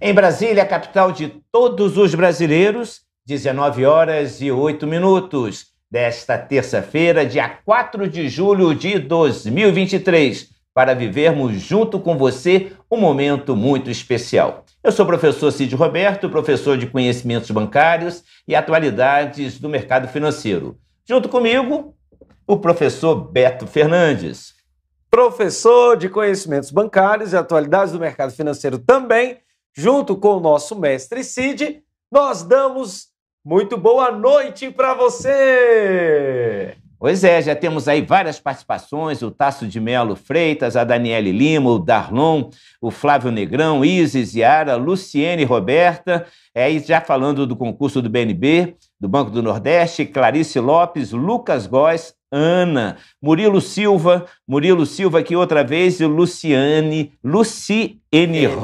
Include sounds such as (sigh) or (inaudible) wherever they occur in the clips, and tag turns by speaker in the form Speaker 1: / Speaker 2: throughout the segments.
Speaker 1: Em Brasília, capital de todos os brasileiros, 19
Speaker 2: horas e 8 minutos desta terça-feira, dia 4 de julho de 2023, para vivermos junto com você um momento muito especial. Eu sou o professor Cid Roberto, professor de Conhecimentos Bancários e Atualidades do Mercado Financeiro. Junto comigo, o professor Beto Fernandes
Speaker 1: professor de conhecimentos bancários e atualidades do mercado financeiro também, junto com o nosso mestre Cid, nós damos muito boa noite para você! Pois é, já temos aí várias
Speaker 2: participações, o Tasso de Melo Freitas, a Daniele Lima, o Darlon, o Flávio Negrão, Isis, Yara, Luciene Roberta, é, e já falando do concurso do BNB, do Banco do Nordeste, Clarice Lopes, Lucas Góes, Ana, Murilo Silva, Murilo Silva aqui outra vez, e Luciane, Luciene Roberta,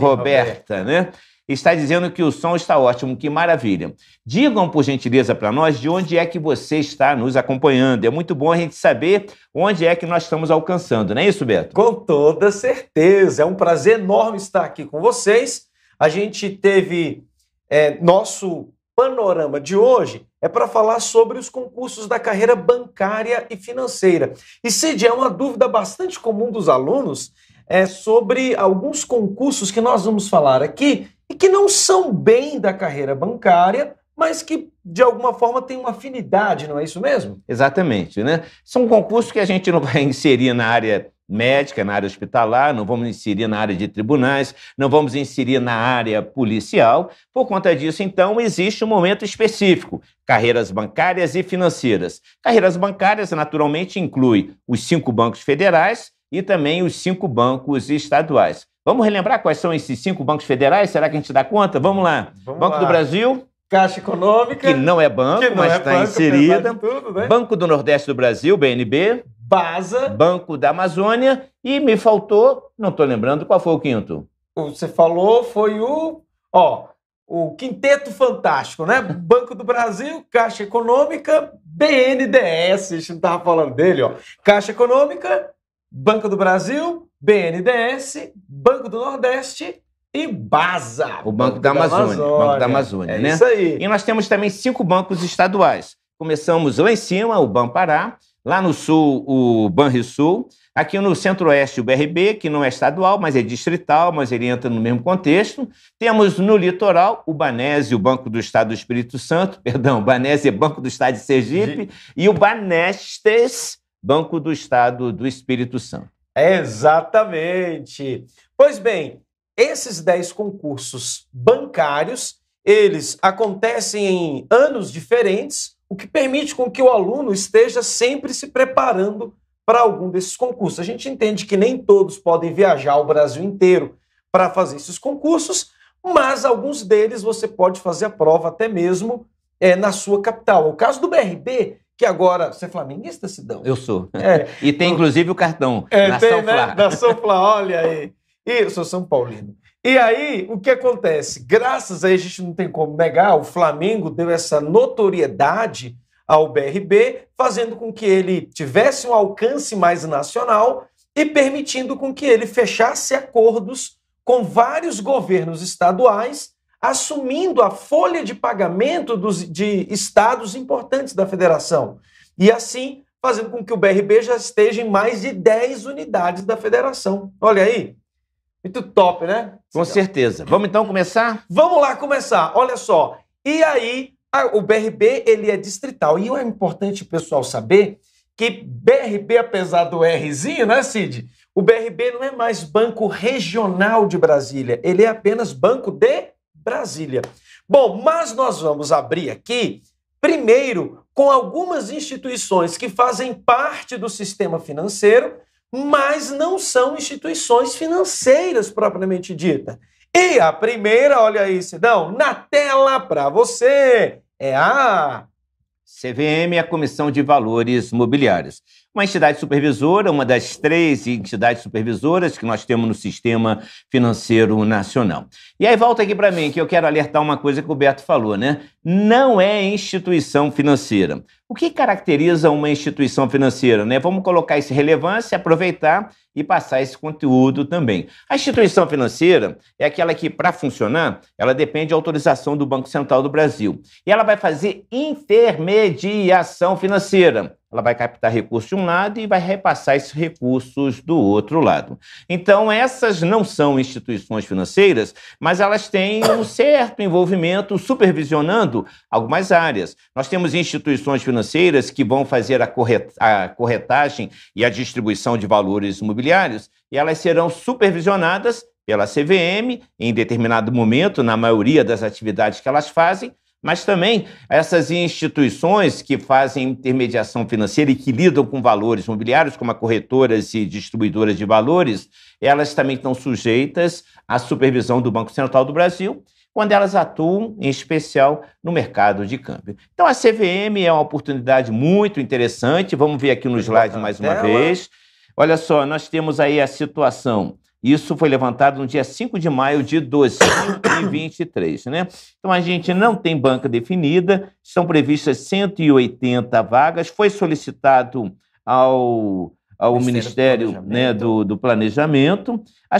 Speaker 2: Roberta, né? Está dizendo que o som está ótimo, que maravilha. Digam, por gentileza, para nós de onde é que você está nos acompanhando. É muito bom a gente saber onde é que
Speaker 1: nós estamos alcançando, não é isso, Beto? Com toda certeza. É um prazer enorme estar aqui com vocês. A gente teve é, nosso panorama de hoje é para falar sobre os concursos da carreira bancária e financeira. E, Cid, é uma dúvida bastante comum dos alunos é sobre alguns concursos que nós vamos falar aqui e que não são bem da carreira bancária, mas que de alguma forma tem uma afinidade, não é isso mesmo?
Speaker 2: Exatamente, né? São
Speaker 1: concursos que a gente não vai
Speaker 2: (laughs) inserir na área médica, na área hospitalar, não vamos inserir na área de tribunais, não vamos inserir na área policial. Por conta disso, então, existe um momento específico: carreiras bancárias e financeiras. Carreiras bancárias, naturalmente, inclui os cinco bancos federais e também os cinco bancos estaduais. Vamos relembrar quais são esses cinco bancos federais? Será que a gente dá conta? Vamos lá. Vamos Banco lá. do Brasil. Caixa Econômica. Que não é banco, não mas é está é inserida.
Speaker 1: Tudo, né? Banco
Speaker 2: do Nordeste do Brasil, BNB. Baza. Banco da Amazônia. E me faltou, não estou lembrando qual foi o quinto. Você
Speaker 1: falou, foi o. Ó, o Quinteto Fantástico, né? Banco do Brasil, Caixa Econômica, BNDES. A gente não estava falando dele, ó. Caixa Econômica, Banco do Brasil, BNDES, Banco do Nordeste e Baza. O Banco, Banco da, Amazônia, da, Amazônia, Banco da Amazônia, é né? Isso aí. E nós temos também cinco
Speaker 2: bancos estaduais. Começamos lá em cima, o Pará. Lá no sul, o Banrisul. Aqui no centro-oeste, o BRB, que não é estadual, mas é distrital, mas ele entra no mesmo contexto. Temos no litoral o Banese, o Banco do Estado do Espírito Santo, (laughs) perdão, o Banese é Banco do Estado de Sergipe, e o Banestes, Banco do Estado do Espírito Santo.
Speaker 1: Exatamente. Pois bem, esses 10 concursos bancários, eles acontecem em anos diferentes, o que permite com que o aluno esteja sempre se preparando para algum desses concursos. A gente entende que nem todos podem viajar o Brasil inteiro para fazer esses concursos, mas alguns deles você pode fazer a prova até mesmo é, na sua capital. o caso do BRB, que agora. Você é flamenguista, Cidão?
Speaker 2: Eu sou. É. (laughs) e tem inclusive o cartão. É, Nação tem, Fla.
Speaker 1: Né? Fla, olha aí. Isso, São Paulino. E aí, o que acontece? Graças a isso, a gente não tem como negar, o Flamengo deu essa notoriedade ao BRB, fazendo com que ele tivesse um alcance mais nacional e permitindo com que ele fechasse acordos com vários governos estaduais, assumindo a folha de pagamento dos, de estados importantes da federação. E assim, fazendo com que o BRB já esteja em mais de 10 unidades da federação. Olha aí, muito top, né? Com certeza. Vamos então começar? Vamos lá começar. Olha só. E aí, a, o BRB, ele é distrital. E é importante o pessoal saber que BRB, apesar do Rzinho, né, Cid? O BRB não é mais Banco Regional de Brasília. Ele é apenas Banco de Brasília. Bom, mas nós vamos abrir aqui, primeiro, com algumas instituições que fazem parte do sistema financeiro mas não são instituições financeiras propriamente dita. E a primeira, olha aí, Sidão, na tela para você, é a
Speaker 2: CVM, a Comissão de Valores Mobiliários uma entidade supervisora, uma das três entidades supervisoras que nós temos no sistema financeiro nacional. E aí volta aqui para mim, que eu quero alertar uma coisa que o Beto falou, né? Não é instituição financeira. O que caracteriza uma instituição financeira? Né? Vamos colocar esse relevância, aproveitar e passar esse conteúdo também. A instituição financeira é aquela que, para funcionar, ela depende da autorização do Banco Central do Brasil. E ela vai fazer intermediação financeira ela vai captar recursos de um lado e vai repassar esses recursos do outro lado. Então, essas não são instituições financeiras, mas elas têm um (coughs) certo envolvimento supervisionando algumas áreas. Nós temos instituições financeiras que vão fazer a, corret a corretagem e a distribuição de valores imobiliários, e elas serão supervisionadas pela CVM em determinado momento, na maioria das atividades que elas fazem, mas também essas instituições que fazem intermediação financeira e que lidam com valores mobiliários, como a corretoras e distribuidoras de valores, elas também estão sujeitas à supervisão do Banco Central do Brasil quando elas atuam, em especial, no mercado de câmbio. Então, a CVM é uma oportunidade muito interessante. Vamos ver aqui no slide mais uma vez. Olha só, nós temos aí a situação isso foi levantado no dia 5 de maio de 2023, né? Então a gente não tem banca definida, são previstas 180 vagas, foi solicitado ao ao Ministério, do, né, do, do, Planejamento. A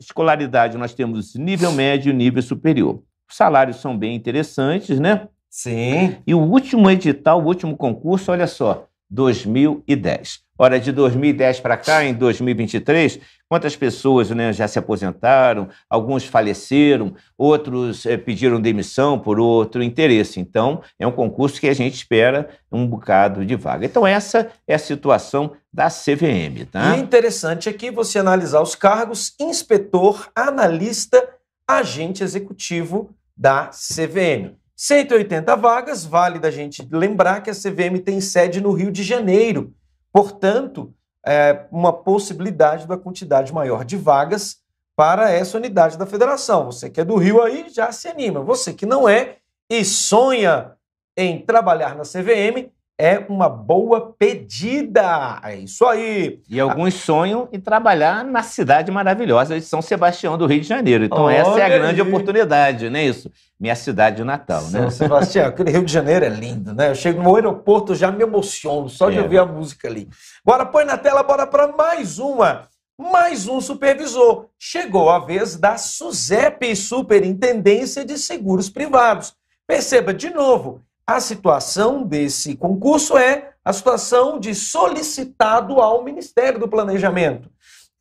Speaker 2: escolaridade nós temos nível médio e nível superior. Os salários são bem interessantes, né? Sim. E o último edital, o último concurso, olha só, 2010. Ora, de 2010 para cá, em 2023, quantas pessoas né, já se aposentaram, alguns faleceram, outros é, pediram demissão por outro interesse. Então, é um concurso que a gente espera um bocado de vaga. Então, essa é a situação da CVM. Tá? E
Speaker 1: interessante aqui é você analisar os cargos inspetor, analista, agente executivo da CVM. 180 vagas, vale da gente lembrar que a CVM tem sede no Rio de Janeiro, portanto, é uma possibilidade da quantidade maior de vagas para essa unidade da federação. Você que é do Rio aí já se anima, você que não é e sonha em trabalhar na CVM, é uma boa pedida. É isso aí.
Speaker 2: E alguns sonham em trabalhar na cidade maravilhosa de São Sebastião do Rio de Janeiro. Então Olha essa é a grande oportunidade, não é isso? Minha cidade natal, São né? (laughs)
Speaker 1: Sebastião, aquele Rio de Janeiro é lindo, né? Eu chego no aeroporto, já me emociono só de é. ouvir a música ali. Bora, põe na tela, bora para mais uma. Mais um supervisor. Chegou a vez da SUSEP, Superintendência de Seguros Privados. Perceba de novo, a situação desse concurso é a situação de solicitado ao Ministério do Planejamento.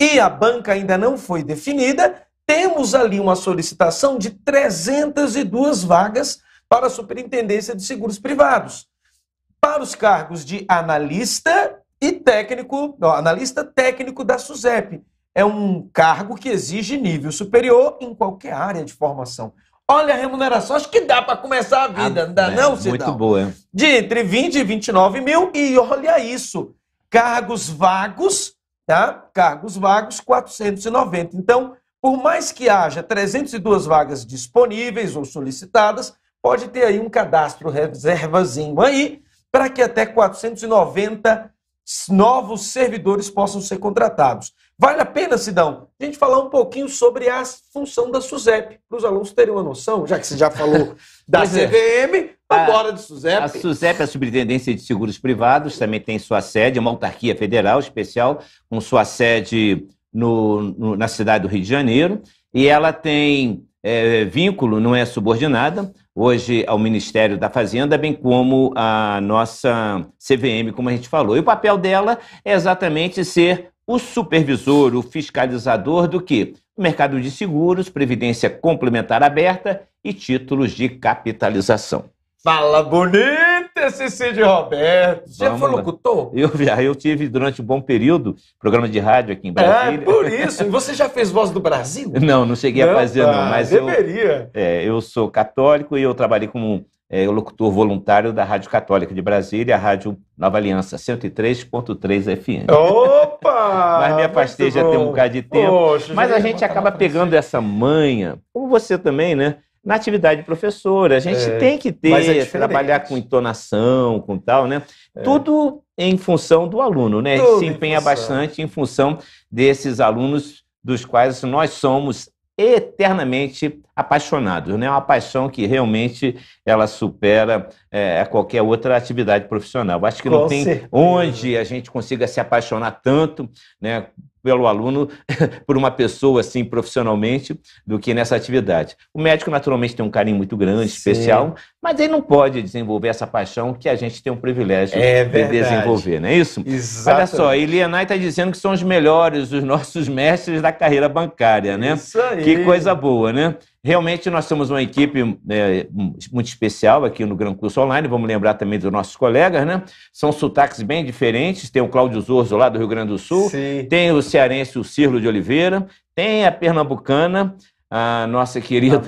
Speaker 1: E a banca ainda não foi definida, temos ali uma solicitação de 302 vagas para a Superintendência de Seguros Privados. Para os cargos de analista e técnico, não, analista técnico da SUSEP. É um cargo que exige nível superior em qualquer área de formação. Olha a remuneração, acho que dá para começar a vida, ah, não dá é, não, Cidão? Muito boa. De entre 20 e 29 mil, e olha isso, cargos vagos, tá? Cargos vagos, 490. Então, por mais que haja 302 vagas disponíveis ou solicitadas, pode ter aí um cadastro reservazinho aí, para que até 490 novos servidores possam ser contratados. Vale a pena, Sidão, a gente falar um pouquinho sobre a função da SUSEP, para os alunos terem uma noção, já que você já falou (laughs) da é. CVM, agora de SUSEP. A
Speaker 2: SUSEP, é a Subintendência de Seguros Privados, também tem sua sede, é uma autarquia federal especial, com sua sede no, no, na cidade do Rio de Janeiro, e ela tem é, vínculo, não é subordinada, hoje ao Ministério da Fazenda, bem como a nossa CVM, como a gente falou. E o papel dela é exatamente ser o supervisor, o fiscalizador do que? mercado de seguros, previdência complementar aberta e títulos de capitalização.
Speaker 1: Fala bonita, Cecília de Roberto. Você Vamos foi lá.
Speaker 2: Eu já, ah, eu tive durante um bom período programa de rádio aqui em é, Brasília.
Speaker 1: É, por (laughs) isso. Você já fez Voz do Brasil? Não, não cheguei não, a fazer, não. Ah, mas deveria.
Speaker 2: Eu, é, eu sou católico e eu trabalhei como é locutor voluntário da Rádio Católica de Brasília, a Rádio Nova Aliança 103.3 FM.
Speaker 1: Opa! (laughs) mas me afastei já tem um bocado de tempo. Poxa, mas a gente acaba
Speaker 2: pegando essa manha, como você também, né? Na atividade professora, a gente é, tem que ter, é trabalhar com entonação, com tal, né? É. Tudo em função do aluno, né? Tudo Se empenha em bastante em função desses alunos dos quais nós somos eternamente apaixonados, né? Uma paixão que realmente ela supera é, qualquer outra atividade profissional. Acho que Com não tem certeza. onde a gente consiga se apaixonar tanto, né? pelo aluno, (laughs) por uma pessoa assim profissionalmente, do que nessa atividade. O médico naturalmente tem um carinho muito grande, Sim. especial, mas ele não pode desenvolver essa paixão que a gente tem o privilégio é de desenvolver, não é
Speaker 1: isso? Exatamente. Olha só,
Speaker 2: Eliana está dizendo que são os melhores, os nossos (laughs) mestres da carreira bancária, né? Isso aí. Que coisa boa, né? Realmente, nós temos uma equipe é, muito especial aqui no Gran Curso Online. Vamos lembrar também dos nossos colegas, né? São sotaques bem diferentes. Tem o Cláudio Zorzo, lá do Rio Grande do Sul. Sim. Tem o cearense, o Cirlo de Oliveira. Tem a pernambucana, a nossa querida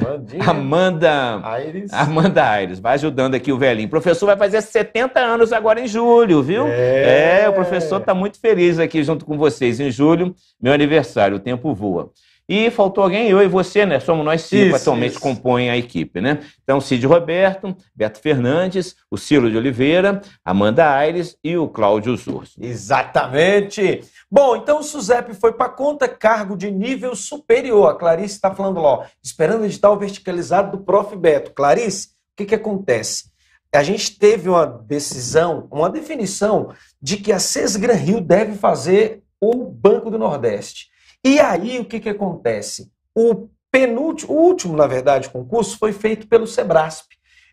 Speaker 2: Amanda Aires. Amanda Aires, vai ajudando aqui o velhinho. O professor vai fazer 70 anos agora em julho, viu? É, é o professor está muito feliz aqui junto com vocês em julho, meu aniversário, o tempo voa. E faltou alguém, eu e você, né? Somos nós cinco, isso, atualmente isso. compõem a equipe, né? Então, Cid Roberto, Beto Fernandes, o Ciro
Speaker 1: de Oliveira, Amanda Aires e o Cláudio Zurso. Exatamente. Bom, então o Suzep foi para conta, cargo de nível superior. A Clarice está falando lá, ó, esperando o edital verticalizado do Prof. Beto. Clarice, o que, que acontece? A gente teve uma decisão, uma definição de que a SESGRAN Rio deve fazer o Banco do Nordeste. E aí o que, que acontece? O penúltimo, o último, na verdade, concurso foi feito pelo Sebrasp.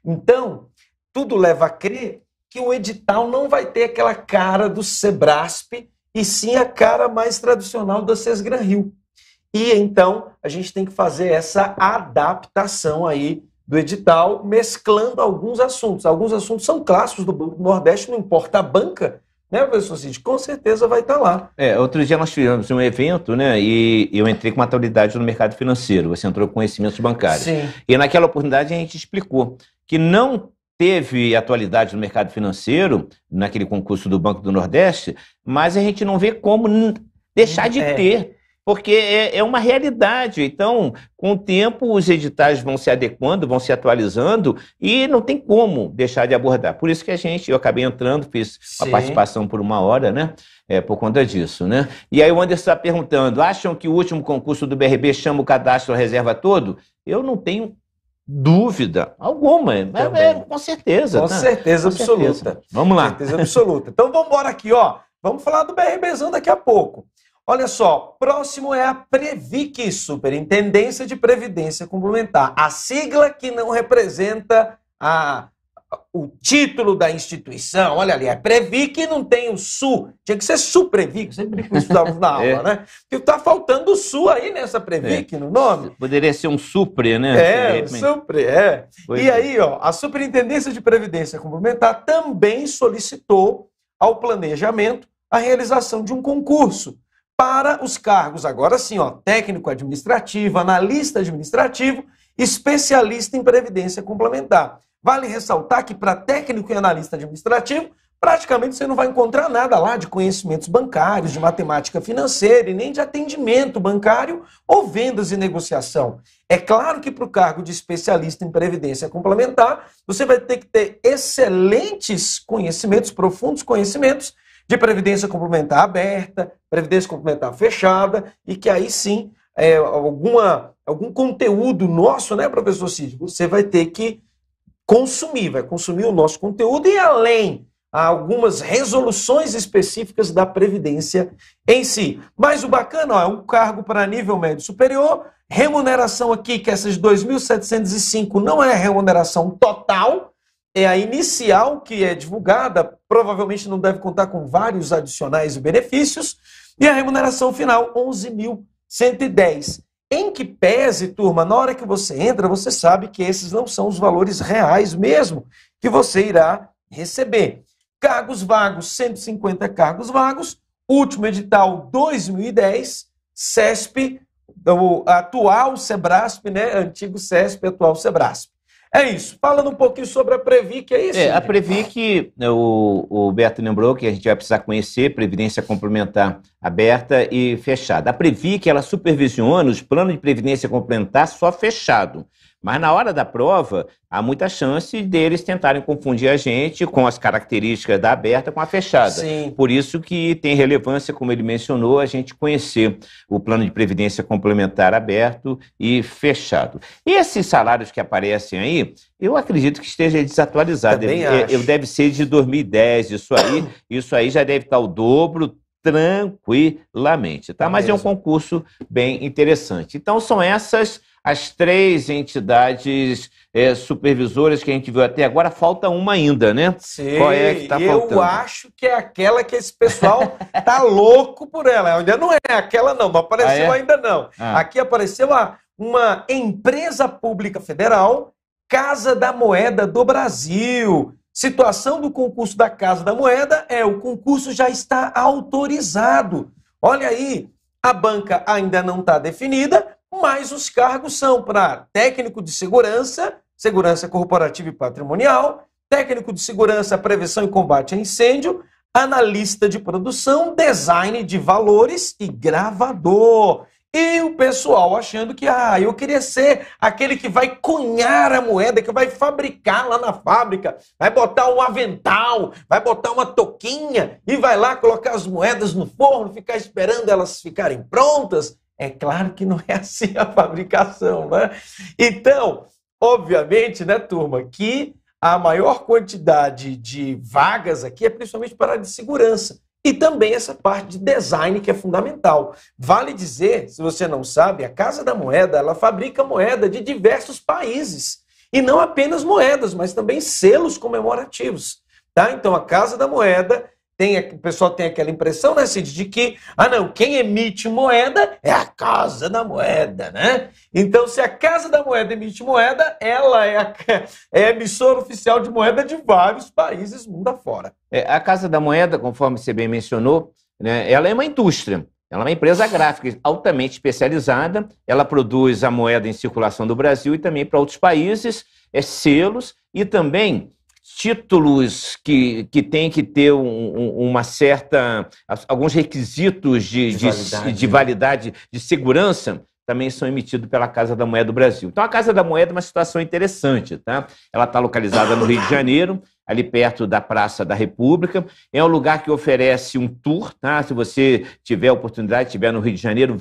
Speaker 1: Então, tudo leva a crer que o edital não vai ter aquela cara do Sebrasp e sim a cara mais tradicional da Sesgran Rio. E então a gente tem que fazer essa adaptação aí do edital, mesclando alguns assuntos. Alguns assuntos são clássicos do Banco do Nordeste, não importa a banca, né, professor Cid? Com certeza vai estar tá lá.
Speaker 2: É, outro dia nós tivemos um evento, né? E eu entrei com maturidade no mercado financeiro. Você entrou com conhecimentos bancários. Sim. E naquela oportunidade a gente explicou que não teve atualidade no mercado financeiro, naquele concurso do Banco do Nordeste, mas a gente não vê como deixar de é. ter porque é, é, uma realidade. Então, com o tempo, os editais vão se adequando, vão se atualizando e não tem como deixar de abordar. Por isso que a gente, eu acabei entrando, fiz Sim. uma participação por uma hora, né? É, por conta disso, né? E aí o Anderson está perguntando: acham que o último concurso do BRB chama o cadastro reserva todo?
Speaker 1: Eu não tenho dúvida alguma, né? é, com certeza. Com né? certeza com absoluta. Certeza. Vamos lá. Com certeza absoluta. Então vamos embora aqui, ó. Vamos falar do BRBzão daqui a pouco. Olha só, próximo é a Previc, Superintendência de Previdência Complementar. A sigla que não representa a, o título da instituição. Olha ali, é Previc e não tem o SU. Tinha que ser SUPrevic, sempre que estudávamos na (laughs) aula, é. né? Porque está faltando o SU aí nessa Previc é.
Speaker 2: no nome. Poderia ser um SUPRE, né? É, SUPRE,
Speaker 1: é. Pois e é. aí, ó, a Superintendência de Previdência Complementar também solicitou ao planejamento a realização de um concurso para os cargos, agora sim, ó, técnico administrativo, analista administrativo, especialista em previdência complementar. Vale ressaltar que para técnico e analista administrativo, praticamente você não vai encontrar nada lá de conhecimentos bancários, de matemática financeira e nem de atendimento bancário ou vendas e negociação. É claro que para o cargo de especialista em previdência complementar, você vai ter que ter excelentes conhecimentos, profundos conhecimentos de previdência complementar aberta, previdência complementar fechada, e que aí sim, é, alguma, algum conteúdo nosso, né, professor Cid? Você vai ter que consumir, vai consumir o nosso conteúdo e além algumas resoluções específicas da Previdência em si. Mas o bacana ó, é um cargo para nível médio superior, remuneração aqui, que essas 2.705 não é remuneração total, é a inicial que é divulgada, provavelmente não deve contar com vários adicionais e benefícios, e a remuneração final, 11.110. Em que pese, turma, na hora que você entra, você sabe que esses não são os valores reais mesmo que você irá receber. Cargos vagos, 150 cargos vagos, último edital 2010, CESP, o atual SEBRASP, né? Antigo CESP, atual SEBRASP. É isso. Falando um pouquinho sobre a Previc, é isso? É, a Previc,
Speaker 2: né, o, o Beto lembrou que a gente vai precisar conhecer, Previdência Complementar aberta e fechada. A Previc, ela supervisiona os planos de Previdência Complementar só fechado. Mas na hora da prova, há muita chance deles tentarem confundir a gente com as características da aberta com a fechada. Sim. Por isso que tem relevância, como ele mencionou, a gente conhecer o plano de previdência complementar aberto e fechado. E esses salários que aparecem aí, eu acredito que esteja desatualizado. Também deve, acho. Eu deve ser de 2010, isso aí, (coughs) isso aí já deve estar o dobro, tranquilamente, tá? Mas mesmo. é um concurso bem interessante. Então são essas as três entidades é, supervisoras que a gente viu até agora, falta uma ainda, né?
Speaker 1: Sim, Qual é que tá eu faltando? acho que é aquela que esse pessoal (laughs) tá louco por ela. Ainda não é aquela não, não apareceu ah, é? ainda não. Ah. Aqui apareceu a, uma empresa pública federal, Casa da Moeda do Brasil. Situação do concurso da Casa da Moeda é o concurso já está autorizado. Olha aí, a banca ainda não está definida, mas os cargos são para técnico de segurança, segurança corporativa e patrimonial, técnico de segurança, prevenção e combate a incêndio, analista de produção, design de valores e gravador. E o pessoal achando que, ah, eu queria ser aquele que vai cunhar a moeda, que vai fabricar lá na fábrica, vai botar um avental, vai botar uma toquinha e vai lá colocar as moedas no forno, ficar esperando elas ficarem prontas. É claro que não (laughs) é assim a fabricação, né? Então, obviamente, né, turma, que a maior quantidade de vagas aqui é principalmente para a de segurança. E também essa parte de design que é fundamental. Vale dizer, se você não sabe, a Casa da Moeda, ela fabrica moeda de diversos países. E não apenas moedas, mas também selos comemorativos. Tá? Então a Casa da Moeda, tem, o pessoal tem aquela impressão, né, Cid, de que, ah não, quem emite moeda é a Casa da Moeda, né? Então, se a Casa da Moeda emite moeda, ela é a, é a emissora oficial de moeda de vários países mundo afora.
Speaker 2: É, a Casa da Moeda, conforme você bem mencionou, né, ela é uma indústria. Ela é uma empresa gráfica altamente especializada, ela produz a moeda em circulação do Brasil e também para outros países, é selos e também títulos que, que tem que ter um, uma certa. alguns requisitos de, de, validade, de, de, né? validade, de segurança, também são emitidos pela Casa da Moeda do Brasil. Então, a Casa da Moeda é uma situação interessante. Tá? Ela está localizada no Rio de Janeiro, ali perto da Praça da República. É um lugar que oferece um tour, tá? Se você tiver oportunidade, estiver no Rio de Janeiro,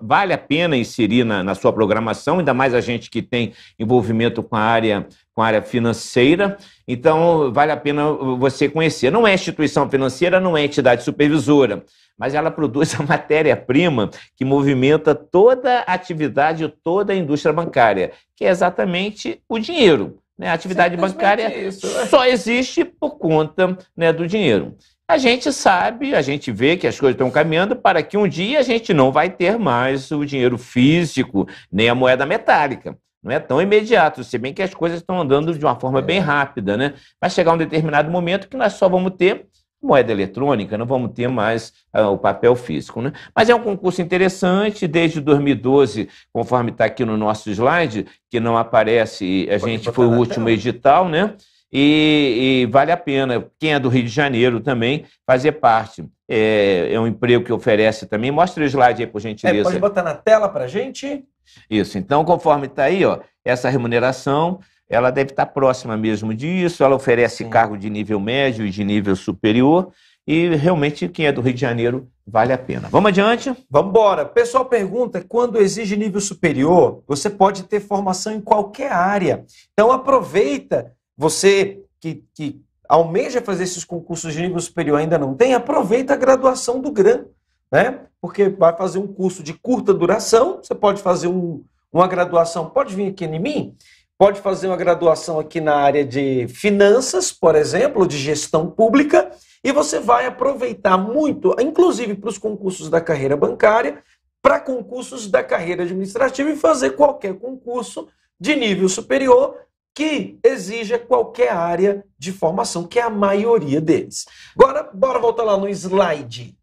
Speaker 2: vale a pena inserir na, na, sua programação, ainda mais a gente que tem envolvimento com a área com a área financeira, então vale a pena você conhecer. Não é instituição financeira, não é entidade supervisora, mas ela (laughs) produz a matéria-prima que movimenta toda a atividade, toda a indústria bancária, que é exatamente o dinheiro. Né? A atividade bancária é isso, né? só existe por conta né, do dinheiro. A gente sabe, a gente vê que as coisas estão caminhando para que um dia a gente não vai ter mais o dinheiro físico, nem a moeda metálica. Não é tão imediato, se bem que as coisas estão andando de uma forma é. bem rápida, né? Vai chegar um determinado momento que nós só vamos ter moeda eletrônica, não vamos ter mais uh, o papel físico. Né? Mas é um concurso interessante, desde 2012, conforme está aqui no nosso slide, que não aparece, a gente foi o último edital, né? E, e, vale a pena, quem é do Rio de Janeiro também, fazer parte. É, é um emprego que oferece também. Mostra o slide aí, por gentileza. É, pode botar
Speaker 1: na tela para gente?
Speaker 2: Isso. Então, conforme está aí, ó, essa remuneração ela deve estar próxima mesmo disso. Ela oferece Sim. cargo de nível médio e de nível superior. E realmente, quem é do Rio de Janeiro, vale a pena.
Speaker 1: Vamos adiante? Vamos embora. Pessoal pergunta: quando exige nível superior, você pode ter formação em qualquer área. Então, aproveita você que, que almeja fazer esses concursos de nível superior ainda não tem, aproveita a graduação do GRAM, né? Porque vai fazer um curso de curta duração, você pode fazer um, uma graduação, pode vir aqui em mim, pode fazer uma graduação aqui na área de finanças, por exemplo, de gestão pública, e você vai aproveitar muito, inclusive para os concursos da carreira bancária, para concursos da carreira administrativa e fazer qualquer concurso de nível superior que exija qualquer área de formação, que é a maioria deles. Agora, bora voltar lá no slide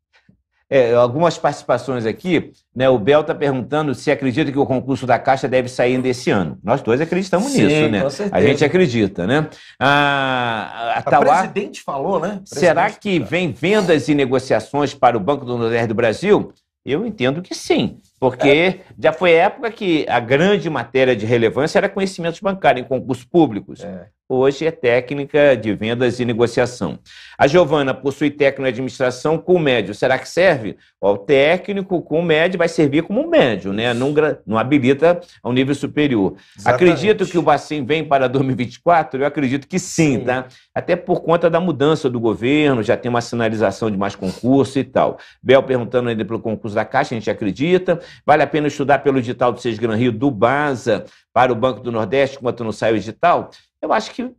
Speaker 2: é, algumas participações aqui. Né? O Bel está perguntando se acredita que o concurso da Caixa deve sair ainda esse ano. Nós dois acreditamos Sim, nisso, né? Com certeza. a gente acredita, né? A, a, a Tauá,
Speaker 1: presidente falou, né? Presidente será
Speaker 2: que vem vendas e negociações para o Banco do Nordeste do Brasil? Eu entendo que sim. Porque é. já foi época que a grande matéria de relevância era conhecimentos bancários em concursos públicos. É. Hoje é técnica de vendas e negociação. A Giovana possui técnico em administração com médio. Será que serve? Ó, o técnico com médio vai servir como médio, né? Não, não habilita ao nível superior. Exatamente. Acredito que o Bacen vem para 2024? Eu acredito que sim, sim, tá? Até por conta da mudança do governo, já tem uma sinalização de mais concurso e tal. Bel perguntando ainda pelo concurso da Caixa, a gente acredita. Vale a pena estudar pelo edital do Seis Gran Rio do Baza para o Banco do Nordeste, enquanto não sai o edital? Eu acho que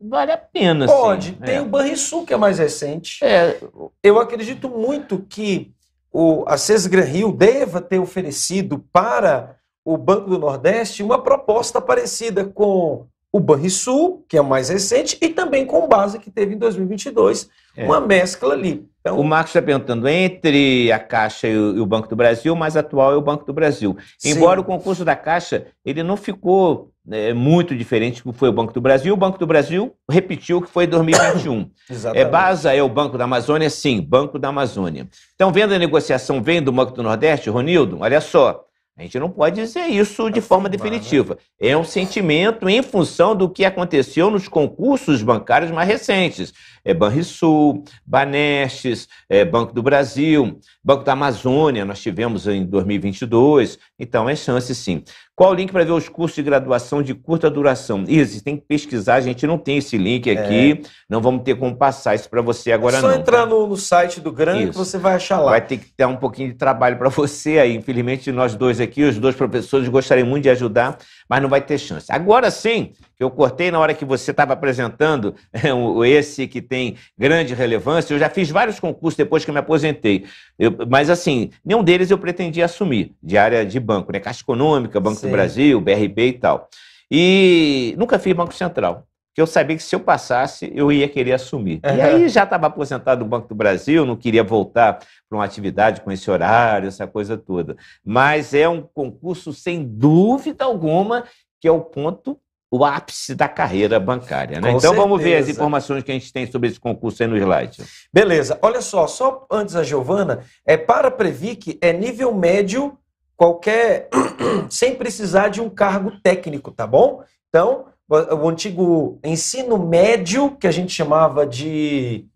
Speaker 1: vale a pena. Pode. É. Tem é. o Banrisul, que é mais recente. É. Eu acredito muito que o, a Seis Gran Rio deva ter oferecido para o Banco do Nordeste uma proposta parecida com o Banrisul, que é o mais recente, e também com o Baza, que teve em 2022, é. Uma mescla ali.
Speaker 2: Então... O Marcos está perguntando entre a Caixa e o Banco do Brasil, mais atual é o Banco do Brasil. Sim. Embora o concurso da Caixa ele não ficou é, muito diferente do que foi o Banco do Brasil, o Banco do Brasil repetiu o que foi em 2021. (coughs) É, Baza é o Banco da Amazônia? Sim, Banco da Amazônia. Então, vendo a negociação, vem do Banco do Nordeste, Ronildo, olha só. A gente não pode dizer isso de forma né? definitiva. É um sentimento em função do que aconteceu nos concursos bancários mais recentes. É Banrisul, Banestes, é Banco do Brasil, Banco da Amazônia, nós tivemos em 2022. Então, é chance sim. Qual o link para ver os cursos de graduação de curta duração? Isso, tem que pesquisar, a gente não tem esse link é. aqui, é. não vamos ter como passar isso para você agora é só não. Tá?
Speaker 1: entrar no, no, site do Gran que você vai achar lá. Vai
Speaker 2: ter que dar um pouquinho de trabalho para (laughs) você aí. Infelizmente, nós dois aqui, os dois professores, gostariam muito de ajudar, mas não vai ter chance. Agora sim, eu cortei na hora que você estava apresentando (laughs) esse que tem grande relevância, eu já fiz vários concursos depois que me aposentei. Eu, mas assim, nenhum deles eu pretendia assumir, de área de banco, né? Caixa Econômica, Banco Sim. Sim. Brasil, BRB e tal. E nunca fiz Banco Central, que eu sabia que se eu passasse, eu ia querer assumir. Uhum. E aí já estava aposentado do Banco do Brasil, não queria voltar para uma atividade com esse horário, essa coisa toda. Mas é um concurso, sem dúvida alguma, que é o ponto o ápice da carreira bancária. Né? Então certeza. vamos ver as informações que a gente tem sobre
Speaker 1: esse concurso aí no slide. Beleza. Olha só, só antes a Giovana, é, para Previc é nível médio qualquer. (clears throat) sem precisar de um cargo técnico, tá bom? Então, o antigo ensino médio, que a gente chamava de.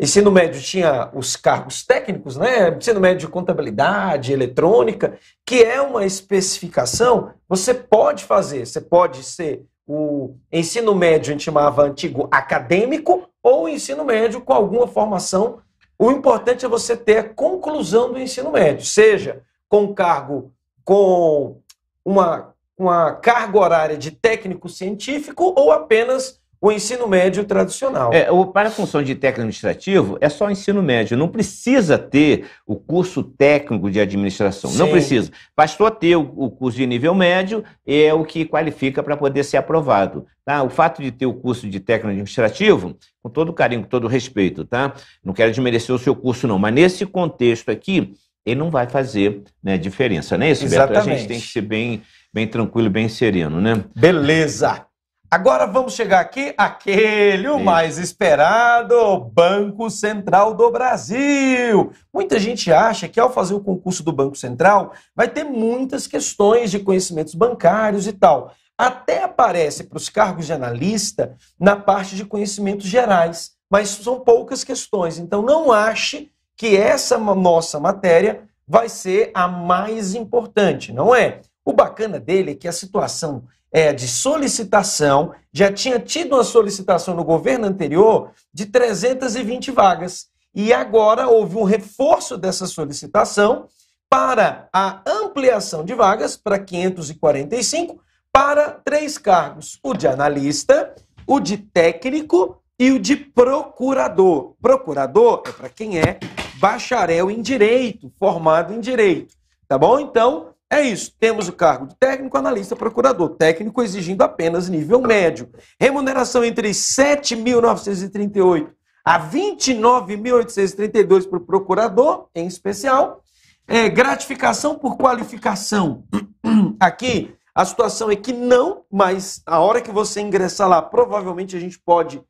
Speaker 1: Ensino médio tinha os cargos técnicos, né? Ensino médio contabilidade, eletrônica, que é uma especificação, você pode fazer, você pode ser o ensino médio, a gente chamava antigo acadêmico, ou ensino médio com alguma formação. O importante é você ter a conclusão do ensino médio, seja com cargo com uma, uma carga horária de técnico científico ou apenas o ensino médio tradicional. É,
Speaker 2: para a função de técnico administrativo, é só ensino médio. Não precisa ter o curso técnico de administração. Sim. Não precisa. Bastou ter o, curso de nível médio, é o que qualifica para poder ser aprovado. Tá? O fato de ter o curso de técnico administrativo, com todo carinho, com todo respeito, tá? não quero desmerecer o seu curso, não, mas nesse contexto aqui, e não vai fazer né, diferença, não é isso, Exatamente. Beto? A gente tem que ser bem, bem tranquilo, bem sereno, né?
Speaker 1: Beleza! Agora vamos chegar aqui aquele o mais esperado, Banco Central do Brasil. Muita gente acha que ao fazer o concurso do Banco Central vai ter muitas questões de conhecimentos bancários e tal. Até aparece para os cargos de analista na parte de conhecimentos gerais, mas são poucas questões. Então não ache que essa nossa matéria vai ser a mais importante, não é? O bacana dele é que a situação é de solicitação, já tinha tido uma solicitação no governo anterior de 320 vagas. E agora houve um reforço dessa solicitação para a ampliação de vagas para 545 para três cargos: o de analista, o de técnico e o de procurador. Procurador é para quem é bacharel em direito, formado em direito. Tá bom? Então, é isso. Temos o cargo de técnico, analista, procurador. Técnico exigindo apenas nível médio. Remuneração entre 7.938 a 29.832 para o procurador, em especial. É, gratificação por qualificação. (clears throat) Aqui, a situação é que não, mas a hora que você ingressar lá, provavelmente a gente pode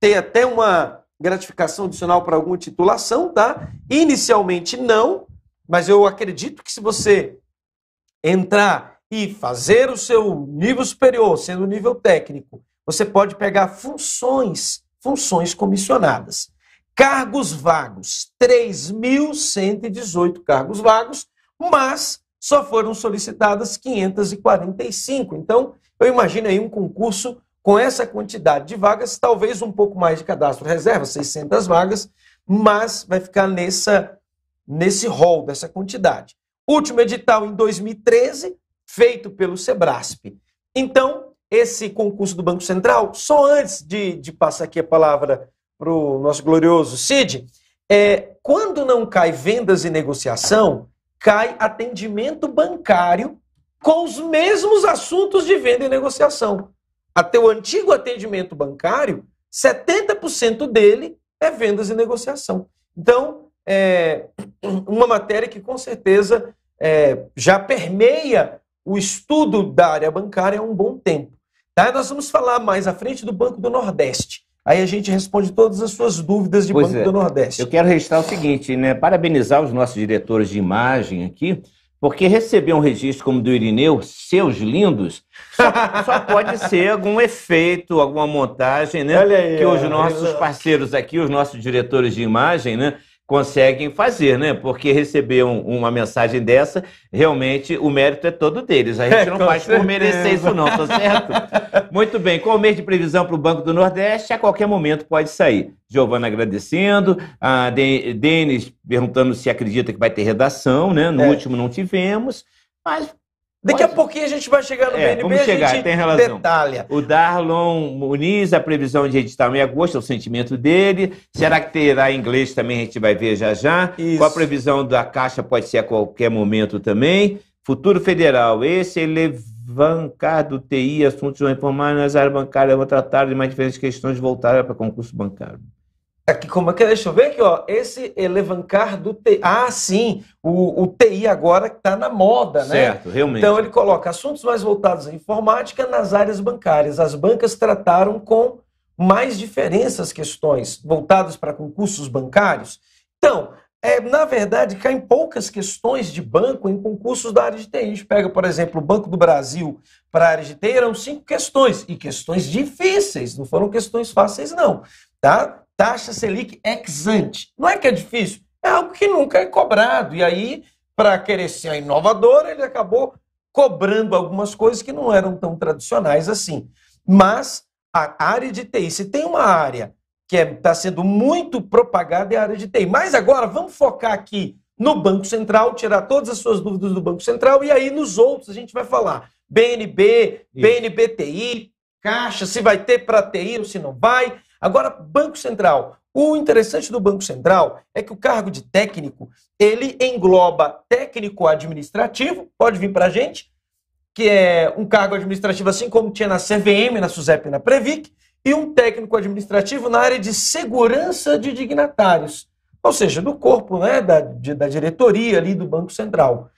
Speaker 1: ter até uma gratificação adicional para alguma titulação, tá? Inicialmente não, mas eu acredito que se você entrar e fazer o seu nível superior, sendo nível técnico, você pode pegar funções, funções comissionadas. Cargos vagos, 3.118 cargos vagos, mas só foram solicitadas 545. Então, eu imagino aí um concurso com essa quantidade de vagas, talvez um pouco mais de cadastro reserva, 600 vagas, mas vai ficar nessa nesse rol dessa quantidade. Último edital em 2013, feito pelo Sebrasp. Então, esse concurso do Banco Central, só antes de, de passar aqui a palavra para o nosso glorioso Cid, é, quando não cai vendas e negociação, cai atendimento bancário com os mesmos assuntos de venda e negociação até o antigo atendimento bancário, 70% dele é vendas e negociação. Então, é (clears throat) uma matéria que com certeza é, já permeia o estudo da área bancária há um bom tempo. Tá? Nós vamos falar mais à frente do Banco do Nordeste. Aí a gente responde todas as suas dúvidas de pois Banco é. do
Speaker 2: Nordeste. Eu quero registrar o seguinte, né? Parabenizar os nossos diretores de imagem aqui, porque receber um registro como do Irineu, seus lindos, só, só pode (laughs) ser algum efeito, alguma montagem, né? Olha Aí, que os é, nossos parceiros aqui, os nossos diretores de imagem, né? conseguem fazer, né? Porque receber um, uma mensagem dessa, realmente o mérito é todo deles. A gente (laughs) é, não é, faz certeza. por merecer isso, não, tá certo? Muito bem, Qual o mês de previsão para o Banco do Nordeste, a qualquer momento pode sair. Giovana agradecendo, a Denis perguntando se acredita que vai ter redação, né? No é. último não tivemos.
Speaker 1: Mas Daqui Mas... a pouquinho a gente vai chegar no é, BNB, vamos chegar, a gente tem relação.
Speaker 2: detalha. O Darlon Muniz, a previsão de edital em agosto, é o sentimento dele. Será que terá inglês também? A gente vai ver já já. Isso. Qual a previsão da Caixa pode ser a qualquer momento também. Futuro Federal, esse é elevancar do TI, assuntos vão informar nas áreas bancárias, vão tratar de mais diferentes questões voltadas para concurso bancário.
Speaker 1: Tá aqui, como é que é? Deixa eu ver aqui, ó. Esse elevancar é do TI. Ah, sim, o, o TI agora está na moda, né? Certo, realmente. Então ele coloca assuntos mais voltados à informática nas áreas bancárias. As bancas trataram com mais diferenças questões voltadas para concursos bancários. Então, é, na verdade, caem poucas questões de banco em concursos da área de TI. A gente pega, por exemplo, o Banco do Brasil para a área de TI, eram cinco questões, e questões difíceis, não foram questões fáceis, não. Tá? taxa Selic ex ante. Não é que é difícil, é algo que nunca é cobrado. E aí, para querer ser inovador, ele acabou cobrando algumas coisas que não eram tão tradicionais assim. Mas a área de TI, se tem uma área que está é, tá sendo muito propagada, é a área de TI. Mas agora, vamos focar aqui no Banco Central, tirar todas as suas dúvidas do Banco Central e aí nos outros a gente vai falar BNB, BNBTI, Caixa, se vai ter para TI ou se não vai. Agora, Banco Central. O interessante do Banco Central é que o cargo de técnico, ele engloba técnico administrativo, pode vir para a gente, que é um cargo administrativo assim como tinha na CVM, na SUSEP e na Previc, e um técnico administrativo na área de segurança de dignatários, ou seja, do corpo né, da, de, da diretoria ali do Banco Central.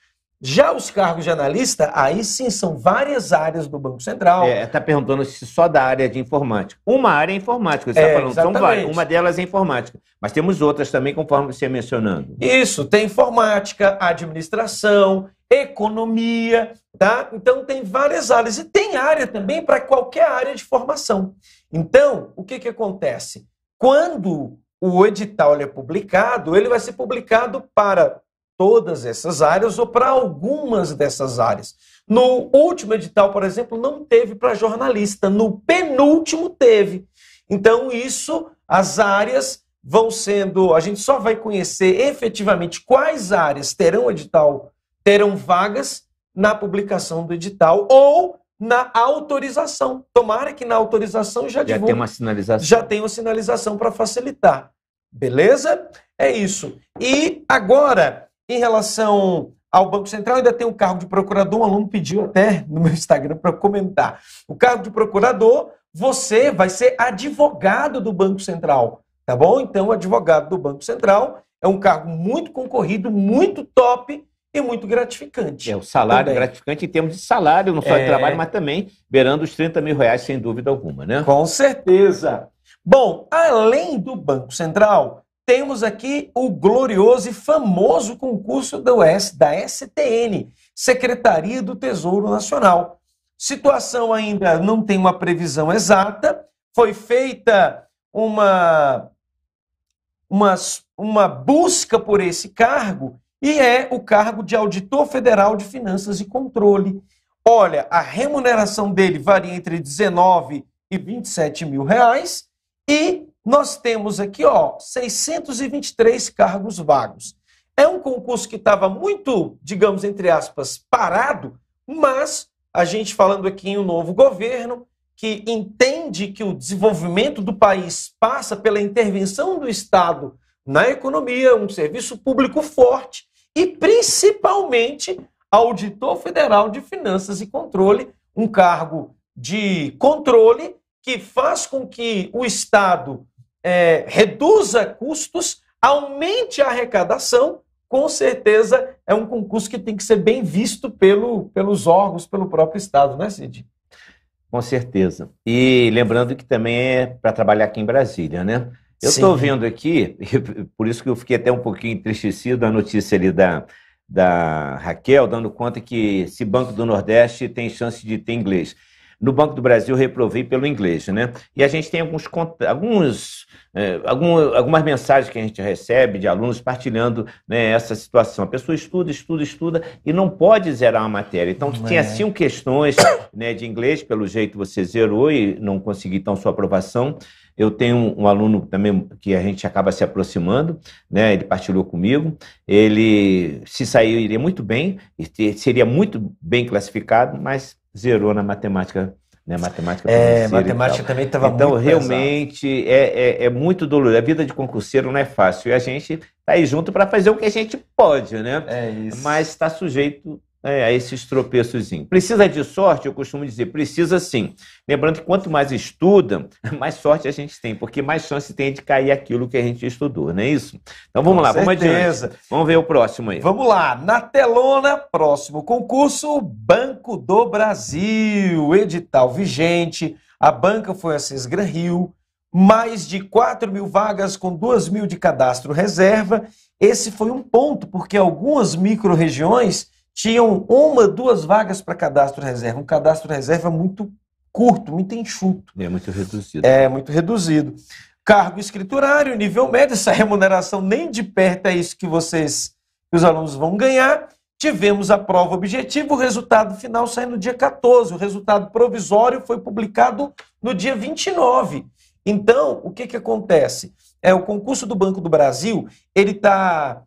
Speaker 1: Já os cargos de analista, aí sim são várias áreas do Banco Central.
Speaker 2: Está é, perguntando se só da área de informática. Uma área é informática, você está é, falando, são várias. Uma delas é informática, mas temos outras também, conforme você é mencionando.
Speaker 1: Isso, tem informática, administração, economia, tá? Então tem várias áreas. E tem área também para qualquer área de formação. Então, o que, que acontece? Quando o edital é publicado, ele vai ser publicado para todas essas áreas ou para algumas dessas áreas. No último edital, por exemplo, não teve para jornalista, no penúltimo teve. Então, isso, as áreas vão sendo, a gente só vai conhecer efetivamente quais áreas terão edital, terão vagas na publicação do edital ou na autorização. Tomara que na autorização já, já tem uma sinalização. Já tem uma sinalização para facilitar. Beleza? É isso. E agora, em relação ao Banco Central, ainda tem o cargo de procurador. Um aluno pediu até no meu Instagram para comentar. O cargo de procurador, você vai ser advogado do Banco Central, tá bom? Então, advogado do Banco Central é um cargo muito concorrido, muito top e muito gratificante. É, o salário também.
Speaker 2: gratificante em termos de salário, não só é... de trabalho, mas também
Speaker 1: beirando os 30 mil reais, sem dúvida alguma, né? Com certeza. Bom, além do Banco Central, temos aqui o glorioso e famoso concurso da, US, da STN, Secretaria do Tesouro Nacional. Situação ainda não tem uma previsão exata, foi feita uma, uma, uma busca por esse cargo e é o cargo de Auditor Federal de Finanças e Controle. Olha, a remuneração dele varia entre 19 e 27 mil reais e nós temos aqui, ó, 623 cargos vagos. É um concurso que estava muito, digamos, entre aspas, parado, mas a gente falando aqui em um novo governo que entende que o desenvolvimento do país passa pela intervenção do Estado na economia, um serviço público forte e principalmente auditor federal de finanças e controle, um cargo de controle que faz com que o Estado é, reduza custos, aumente a arrecadação, com certeza é um concurso que tem que ser bem visto pelo, pelos órgãos, pelo próprio Estado, né, Cid?
Speaker 2: Com certeza. E lembrando que também é para trabalhar aqui em Brasília, né? Eu estou vendo aqui, (laughs) por isso que eu fiquei até um pouquinho entristecido a notícia ali da, da Raquel, dando conta que esse Banco do Nordeste tem chance de ter inglês. No Banco do Brasil, reprovei pelo inglês, né? E a gente tem alguns, alguns é, algum, algumas mensagens que a gente recebe de alunos partilhando né, essa situação. A pessoa estuda, estuda, estuda e não pode zerar uma matéria. Então, é. tinha cinco questões né, de inglês, pelo jeito você zerou e não consegui, então, sua aprovação. Eu tenho um, um aluno também que a gente acaba se aproximando, né? Ele partilhou comigo. Ele se saiu iria muito bem, seria muito bem classificado, mas zerou na matemática. Né, matemática é, matemática também estava então, muito realmente é, é, é muito doloroso. A vida de concurseiro não é fácil. E a gente está aí junto para fazer o que a gente pode, né? É isso. Mas está sujeito né, a esses tropeços. Precisa de sorte? Eu costumo dizer, precisa sim. Lembrando que quanto mais estuda, (laughs) mais sorte a gente tem, porque mais chance tem de cair aquilo
Speaker 1: que a gente estudou, não é isso? Então vamos Com lá, certeza. vamos
Speaker 2: adiante. Vamos ver o próximo aí.
Speaker 1: Vamos lá, na telona, próximo concurso, Banco do Brasil, edital vigente, a banca foi a Cês Rio, mais de 4 mil vagas com 2 mil de cadastro reserva. Esse foi um ponto, porque algumas micro-regiões tinham uma, duas vagas para cadastro reserva. Um cadastro reserva muito curto, muito enxuto. É muito reduzido. É muito reduzido. Cargo escriturário, nível médio, essa (laughs) remuneração nem de perto é isso que vocês, que os alunos vão ganhar. Tivemos a prova objetiva, o resultado final sai no dia 14. O resultado provisório foi publicado no dia 29. Então, o que, que acontece? É O concurso do Banco do Brasil, ele está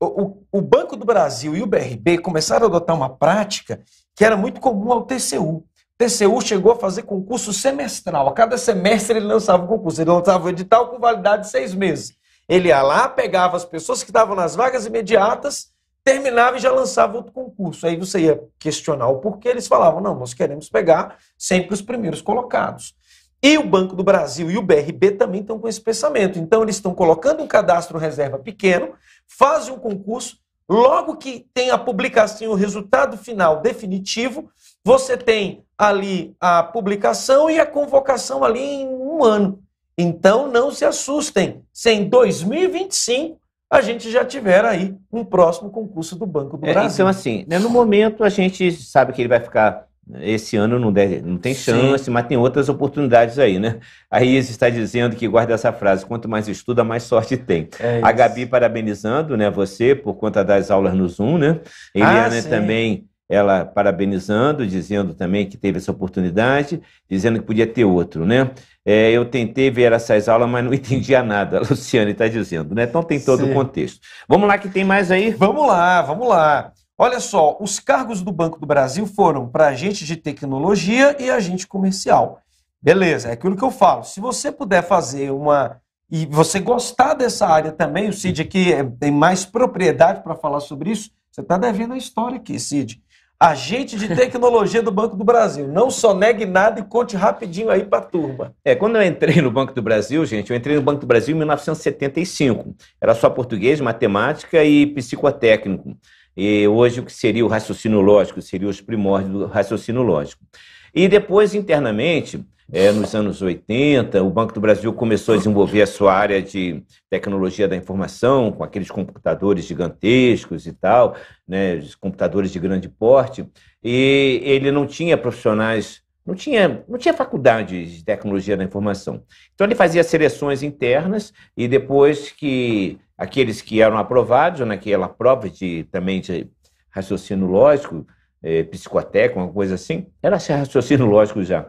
Speaker 1: o, o, Banco do Brasil e o BRB começaram a adotar uma prática que era muito comum ao TCU. O TCU chegou a fazer concurso semestral. A cada semestre ele lançava o um concurso. Ele lançava o um edital com validade de seis meses. Ele ia lá, pegava as pessoas que estavam nas vagas imediatas, terminava e já lançava outro concurso. Aí você ia questionar o porquê. Eles falavam: não, nós queremos pegar sempre os primeiros colocados. E o Banco do Brasil e o BRB também estão com esse pensamento. Então, eles estão colocando um cadastro reserva pequeno, fazem um concurso, logo que tem a publicação, o resultado final definitivo, você tem ali a publicação e a convocação ali em um ano. Então, não se assustem, se em 2025 a gente já tiver aí um próximo concurso do Banco do é, Brasil. É, então,
Speaker 2: assim, né, no momento a gente sabe que ele vai ficar esse ano não, deve, não tem chance, Sim. mas tem outras oportunidades aí, né? A Isis está dizendo que guarda essa frase: quanto mais estuda, mais sorte tem. É a Gabi parabenizando né, você por conta das aulas no Zoom, né? Ah, Eliana ah, também, ela parabenizando, dizendo também que teve essa oportunidade, dizendo que podia ter outro, né? É, eu tentei ver essas aulas, mas não (laughs) entendia nada, a Luciane está dizendo, né? Então tem todo Sim. o contexto. Vamos lá, que tem mais aí? Vamos lá, vamos lá.
Speaker 1: Olha só, os cargos do Banco do Brasil foram para agente de tecnologia e agente comercial. Beleza, é aquilo que eu falo. Se você puder fazer uma. E você gostar dessa área também, o Cid aqui é, tem mais propriedade para falar sobre isso. Você está devendo a história aqui, Cid. Agente de tecnologia do Banco do Brasil. Não só negue nada e conte rapidinho aí para a turma.
Speaker 2: É, quando eu entrei no Banco do Brasil, gente, eu entrei no Banco do Brasil em 1975. Era só português, matemática e psicotécnico. E hoje o que seria o raciocínio lógico, seria os primórdios do raciocínio lógico. E depois, internamente, é, nos anos 80, o Banco do Brasil começou a desenvolver a sua área de tecnologia da informação, com aqueles computadores gigantescos e tal, né, computadores de grande porte, e ele não tinha profissionais não tinha, não tinha faculdade de tecnologia da informação. Então ele fazia seleções internas e depois que aqueles que eram aprovados, naquela prova de também de raciocínio lógico, é, psicoteca, uma coisa assim, era raciocínio lógico já.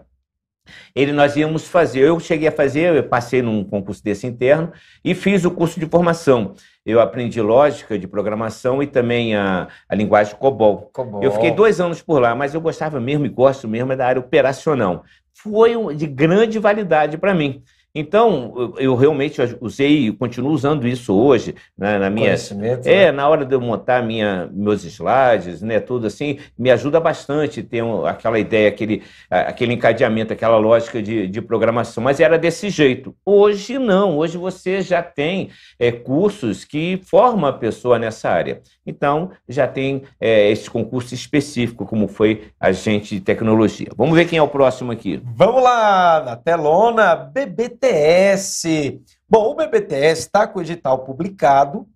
Speaker 2: Ele nós íamos fazer. Eu cheguei a fazer, eu passei num concurso desse interno e fiz o curso de formação. Eu aprendi lógica de programação e também a, a linguagem COBOL. COBOL. Eu fiquei dois anos por lá, mas eu gostava mesmo e gosto mesmo é da área operacional. Foi de grande validade para mim. Então, eu, eu realmente usei e continuo usando isso hoje né, na minha. Conhecimento, é, né? na hora de eu montar minha, meus slides, né? Tudo assim, me ajuda bastante ter um, aquela ideia, aquele, aquele encadeamento, aquela lógica de, de programação. Mas era desse jeito. Hoje não, hoje você já tem é, cursos que formam a pessoa nessa área. Então, já tem é, esse concurso específico, como foi agente de tecnologia. Vamos ver quem é o próximo aqui.
Speaker 1: Vamos lá, na telona, BBT. BBTS. Bom, o BBTS está com o edital publicado,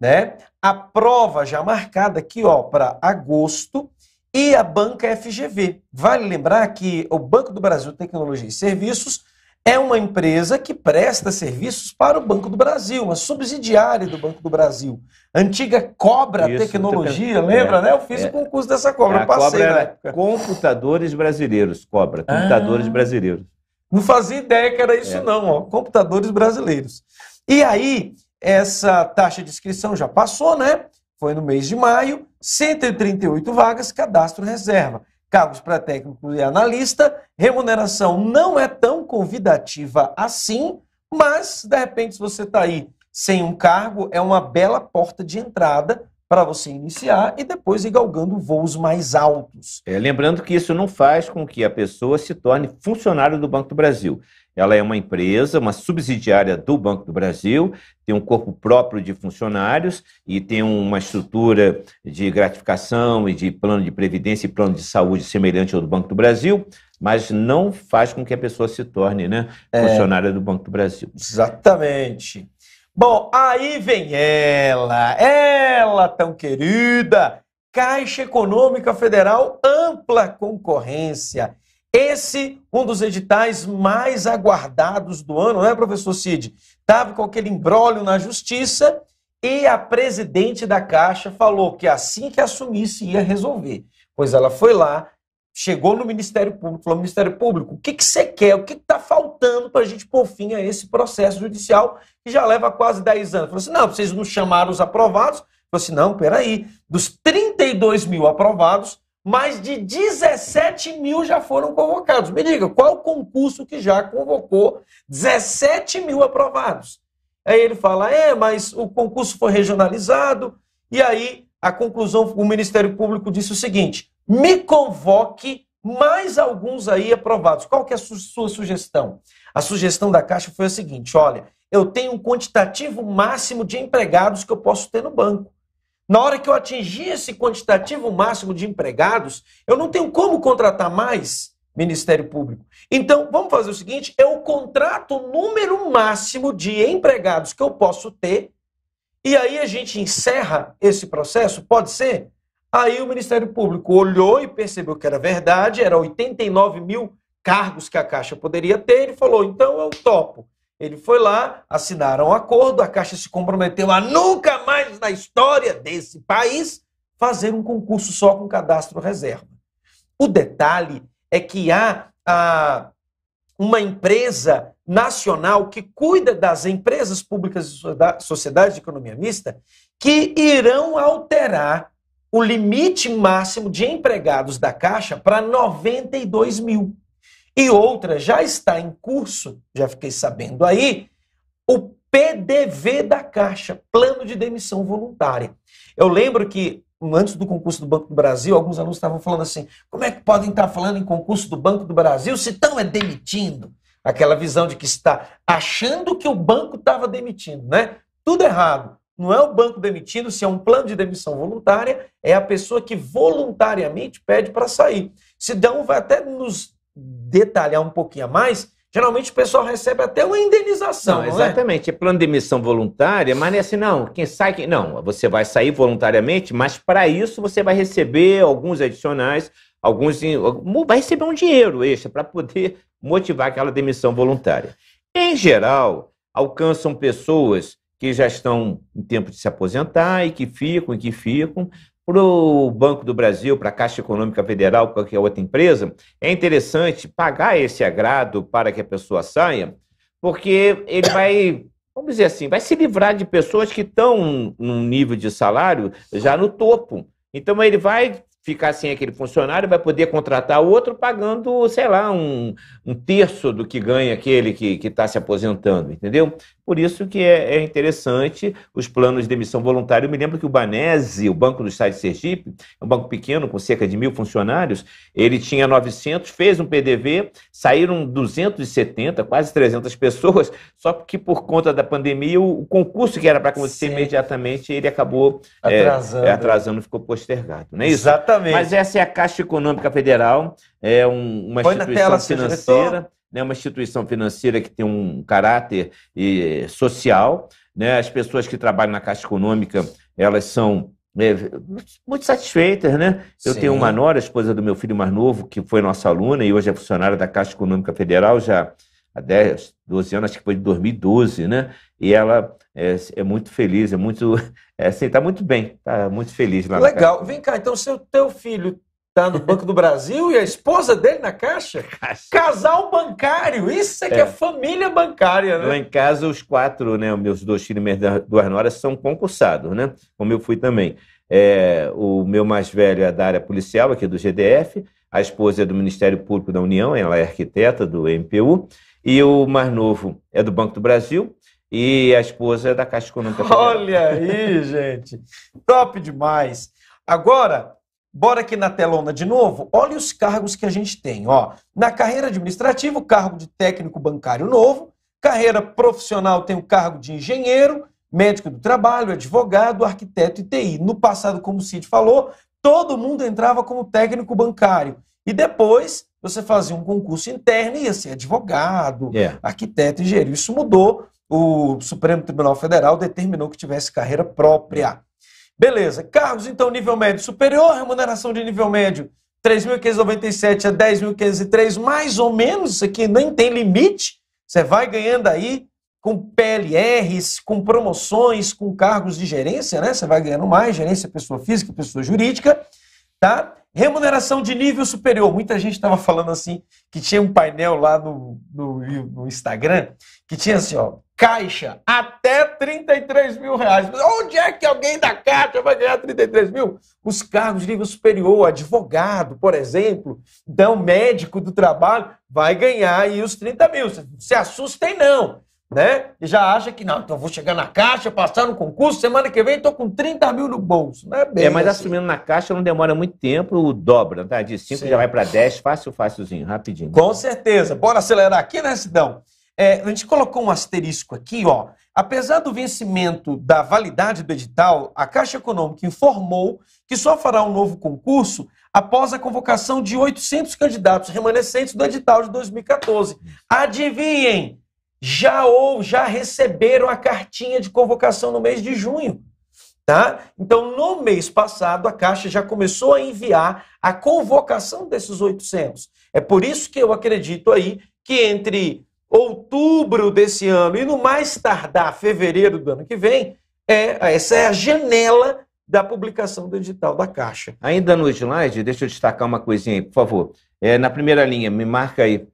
Speaker 1: né? A prova já marcada aqui, ó, para agosto e a banca FGV. Vale lembrar que o Banco do Brasil Tecnologia e Serviços é uma empresa que presta serviços para o Banco do Brasil, uma subsidiária do Banco do Brasil. Antiga Cobra Isso, Tecnologia, lembra, é, né? Eu fiz é, o concurso dessa Cobra, é, passei. Cobra
Speaker 2: Computadores Brasileiros, Cobra, Computadores ah. Brasileiros.
Speaker 1: Não fazia ideia que era isso, é. não, ó. Computadores brasileiros. E aí, essa taxa de inscrição já passou, né? Foi no mês de maio, 138 vagas, cadastro reserva. Cargos para técnico e analista, remuneração não é tão convidativa assim, mas de repente, se você está aí sem um cargo, é uma bela porta de entrada para você iniciar e depois ir galgando voos mais altos.
Speaker 2: É, lembrando que isso não faz com que a pessoa se torne funcionário do Banco do Brasil. Ela é uma empresa, uma subsidiária do Banco do Brasil, tem um corpo próprio de funcionários e tem uma estrutura de gratificação e de plano de previdência e plano de saúde semelhante ao do Banco do Brasil, mas não faz com que a pessoa se torne né, é. funcionária é, do Banco do Brasil. Exatamente.
Speaker 1: Bom, aí vem ela, ela tão querida, Caixa Econômica Federal, ampla concorrência. Esse, um dos editais mais aguardados do ano, não é, professor Cid? Estava com aquele imbróglio na justiça e a presidente da Caixa falou que assim que assumisse ia resolver. Pois ela foi lá, chegou no Ministério Público, falou: Ministério Público, o que, que você quer? O que está faltando para a gente pôr fim a esse processo judicial que já leva quase 10 anos? Falou assim: não, vocês não chamaram os aprovados. Falou assim: não, peraí, dos 32 mil aprovados, mais de 17 mil já foram convocados. Me diga, qual concurso que já convocou 17 mil aprovados? Aí ele fala: é, mas o concurso foi regionalizado, e aí a conclusão, o Ministério Público disse o seguinte me convoque mais alguns aí aprovados. Qual que é a su sua sugestão? A sugestão da Caixa foi a seguinte: olha, eu tenho um quantitativo máximo de empregados que eu posso ter no banco. Na hora que eu atingir esse quantitativo máximo de empregados, eu não tenho como contratar mais Ministério Público. Então, vamos fazer o seguinte: eu contrato o número máximo de empregados que eu posso ter, e aí a gente encerra esse processo, pode ser? Aí o Ministério Público olhou e percebeu que era verdade, era 89 mil cargos que a Caixa poderia ter, ele falou, então eu topo. Ele foi lá, assinaram um acordo, a Caixa se comprometeu a nunca mais na história desse país fazer um concurso só com cadastro reserva. O detalhe é que há uma empresa nacional que cuida das empresas públicas e sociedades de economia mista que irão alterar o limite máximo de empregados da Caixa para 92 mil. E outra já está em curso, já fiquei sabendo aí, o PDV da Caixa, Plano de Demissão Voluntária. Eu lembro que antes do concurso do Banco do Brasil, alguns alunos estavam falando assim: como é que podem estar falando em concurso do Banco do Brasil se estão é demitindo? Aquela visão de que está achando que o banco estava demitindo, né? Tudo errado. Não é o banco demitindo, se é um plano de demissão voluntária, é a pessoa que voluntariamente pede para sair. Se um, vai até nos detalhar um pouquinho a mais. Geralmente o pessoal recebe até uma indenização. Não, é?
Speaker 2: exatamente. é plano de demissão voluntária, mas não é assim, não. Quem sai, quem... não. Você vai sair voluntariamente, mas para isso você vai receber alguns adicionais, alguns. Vai receber um dinheiro extra para poder motivar aquela demissão voluntária. Em geral, alcançam pessoas que já estão em tempo de se aposentar e que ficam e que ficam. Para o Banco do Brasil, para a Caixa Econômica Federal, qualquer é outra empresa, é interessante pagar esse agrado para que a pessoa saia, porque ele vai, vamos dizer assim, vai se livrar de pessoas que estão num nível de salário já no topo. Então ele vai ficar sem aquele funcionário, vai poder contratar outro pagando, sei lá, um, um terço do que ganha aquele que está se aposentando, entendeu? Por isso que é, é interessante os planos de emissão voluntária. Eu me lembro que o Banese, o Banco do Estado de Sergipe, é um banco pequeno, com cerca de mil funcionários, ele tinha 900, fez um PDV, saíram 270, quase 300 pessoas, só que por conta da pandemia, o concurso que era para acontecer Sim. imediatamente, ele acabou é, atrasando, é, atrasando ficou postergado. Não é isso? Exatamente. Mas essa é a Caixa Econômica Federal, é um, uma Põe instituição financeira né, uma instituição financeira que tem um caráter eh, social. Né, as pessoas que trabalham na Caixa Econômica, elas são é, muito satisfeitas, né? Eu Sim. tenho uma nora, esposa do meu filho mais novo, que foi nossa aluna e hoje é funcionária da Caixa Econômica Federal já há 10, 12 anos, acho que foi de 2012, né? E ela é, é muito feliz, é muito, (laughs) é, assim, tá muito bem, tá muito feliz lá. Legal. Vem cá,
Speaker 1: então, se o teu filho tá no Banco do Brasil e a esposa dele na Caixa? Caixa. Casal bancário, isso é, é que é, família bancária, né? Lá em
Speaker 2: casa, os quatro, né, meus dois filhos e minhas duas noras são concursados, né? Como eu fui também. É, o meu mais velho é da área policial, aqui do GDF, a esposa é do Ministério Público da União, ela é arquiteta do MPU, e o mais novo é do Banco do Brasil, e a esposa é da Caixa Econômica Olha
Speaker 1: aí, gente! Top demais! Agora, Bora aqui na telona de novo. Olha os cargos que a gente tem. Ó. Na carreira administrativa, o cargo de técnico bancário novo. Carreira profissional tem o cargo de engenheiro, médico do trabalho, advogado, arquiteto e TI. No passado, como o Cid falou, todo mundo entrava como técnico bancário. E depois você fazia um concurso interno e ia ser advogado, yeah. É. arquiteto, engenheiro. Isso mudou. O Supremo Tribunal Federal determinou que tivesse carreira própria. Beleza. Cargos, então, nível médio superior, remuneração de nível médio 3.597 a 10.503, mais ou menos, isso aqui nem tem limite. Você vai ganhando aí com PLRs, com promoções, com cargos de gerência, né? Você vai ganhando mais, gerência pessoa física, pessoa jurídica, tá? Remuneração de nível superior. Muita gente estava falando assim, que tinha um painel lá no, no, no Instagram, que tinha assim, ó, Caixa, até 33 mil reais. Onde é que alguém da Caixa vai ganhar 33 mil? Os cargos de nível superior, advogado, por exemplo, então médico do trabalho, vai ganhar aí os 30 mil. Se assustem, não. Né? E já acha que, não, então vou chegar na Caixa, passar no concurso, semana que vem estou com 30 mil no bolso. Não é, bem é, mas assim. assumindo na Caixa
Speaker 2: não demora muito tempo, o dobra, tá? De 5 já vai para 10, fácil, fácilzinho, rapidinho. Com
Speaker 1: certeza. Bora acelerar aqui, né, Sidão? É, a gente colocou um asterisco aqui, ó. Apesar do vencimento da validade do edital, a Caixa Econômica informou que só fará um novo concurso após a convocação de 800 candidatos remanescentes do edital de 2014. Adivinhem, já ou já receberam a cartinha de convocação no mês de junho. Tá? Então, no mês passado, a Caixa já começou a enviar a convocação desses 800. É por isso que eu acredito aí que entre outubro desse ano e no mais tardar fevereiro do ano que vem, é, essa é a janela da publicação do edital da Caixa.
Speaker 2: Ainda no slide, deixa eu destacar uma coisinha aí, por favor. É, na primeira linha, me marca aí,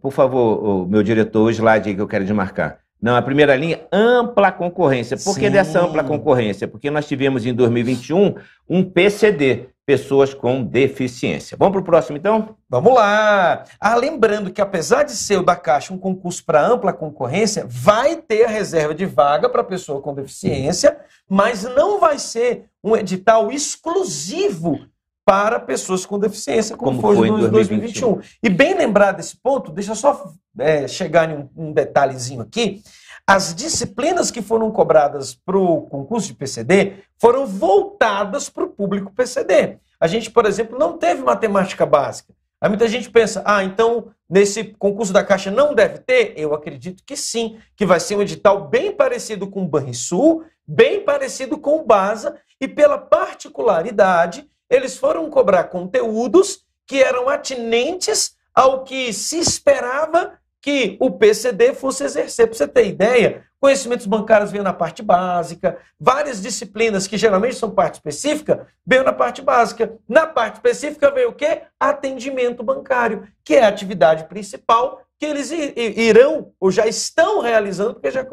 Speaker 2: por favor, meu diretor, o slide que eu quero demarcar. Não, a primeira linha, ampla concorrência. Por Sim. que dessa ampla concorrência? Porque nós tivemos em 2021 um PCD,
Speaker 1: pessoas com deficiência. Vamos para o próximo, então? Vamos lá! Ah, lembrando que apesar de ser o da Caixa um concurso para ampla concorrência, vai ter a reserva de vaga para pessoa com deficiência, mas não vai ser um edital exclusivo para pessoas com deficiência, como, como foi, foi 2021. 2021. E bem lembrar desse ponto, deixa eu só é, chegar em um, um detalhezinho aqui. As disciplinas que foram cobradas para o concurso de PCD foram voltadas para o público PCD. A gente, por exemplo, não teve matemática básica. Aí muita gente pensa, ah, então nesse concurso da Caixa não deve ter? Eu acredito que sim, que vai ser um edital bem parecido com o Banrisul, bem parecido com o BASA, e pela particularidade eles foram cobrar conteúdos que eram atinentes ao que se esperava que o PCD fosse exercer. Para você ter ideia, conhecimentos bancários veio na parte básica, várias disciplinas que geralmente são parte específica, veio na parte básica. Na parte específica veio o quê? Atendimento bancário, que é a atividade principal que eles irão ou já estão realizando, porque já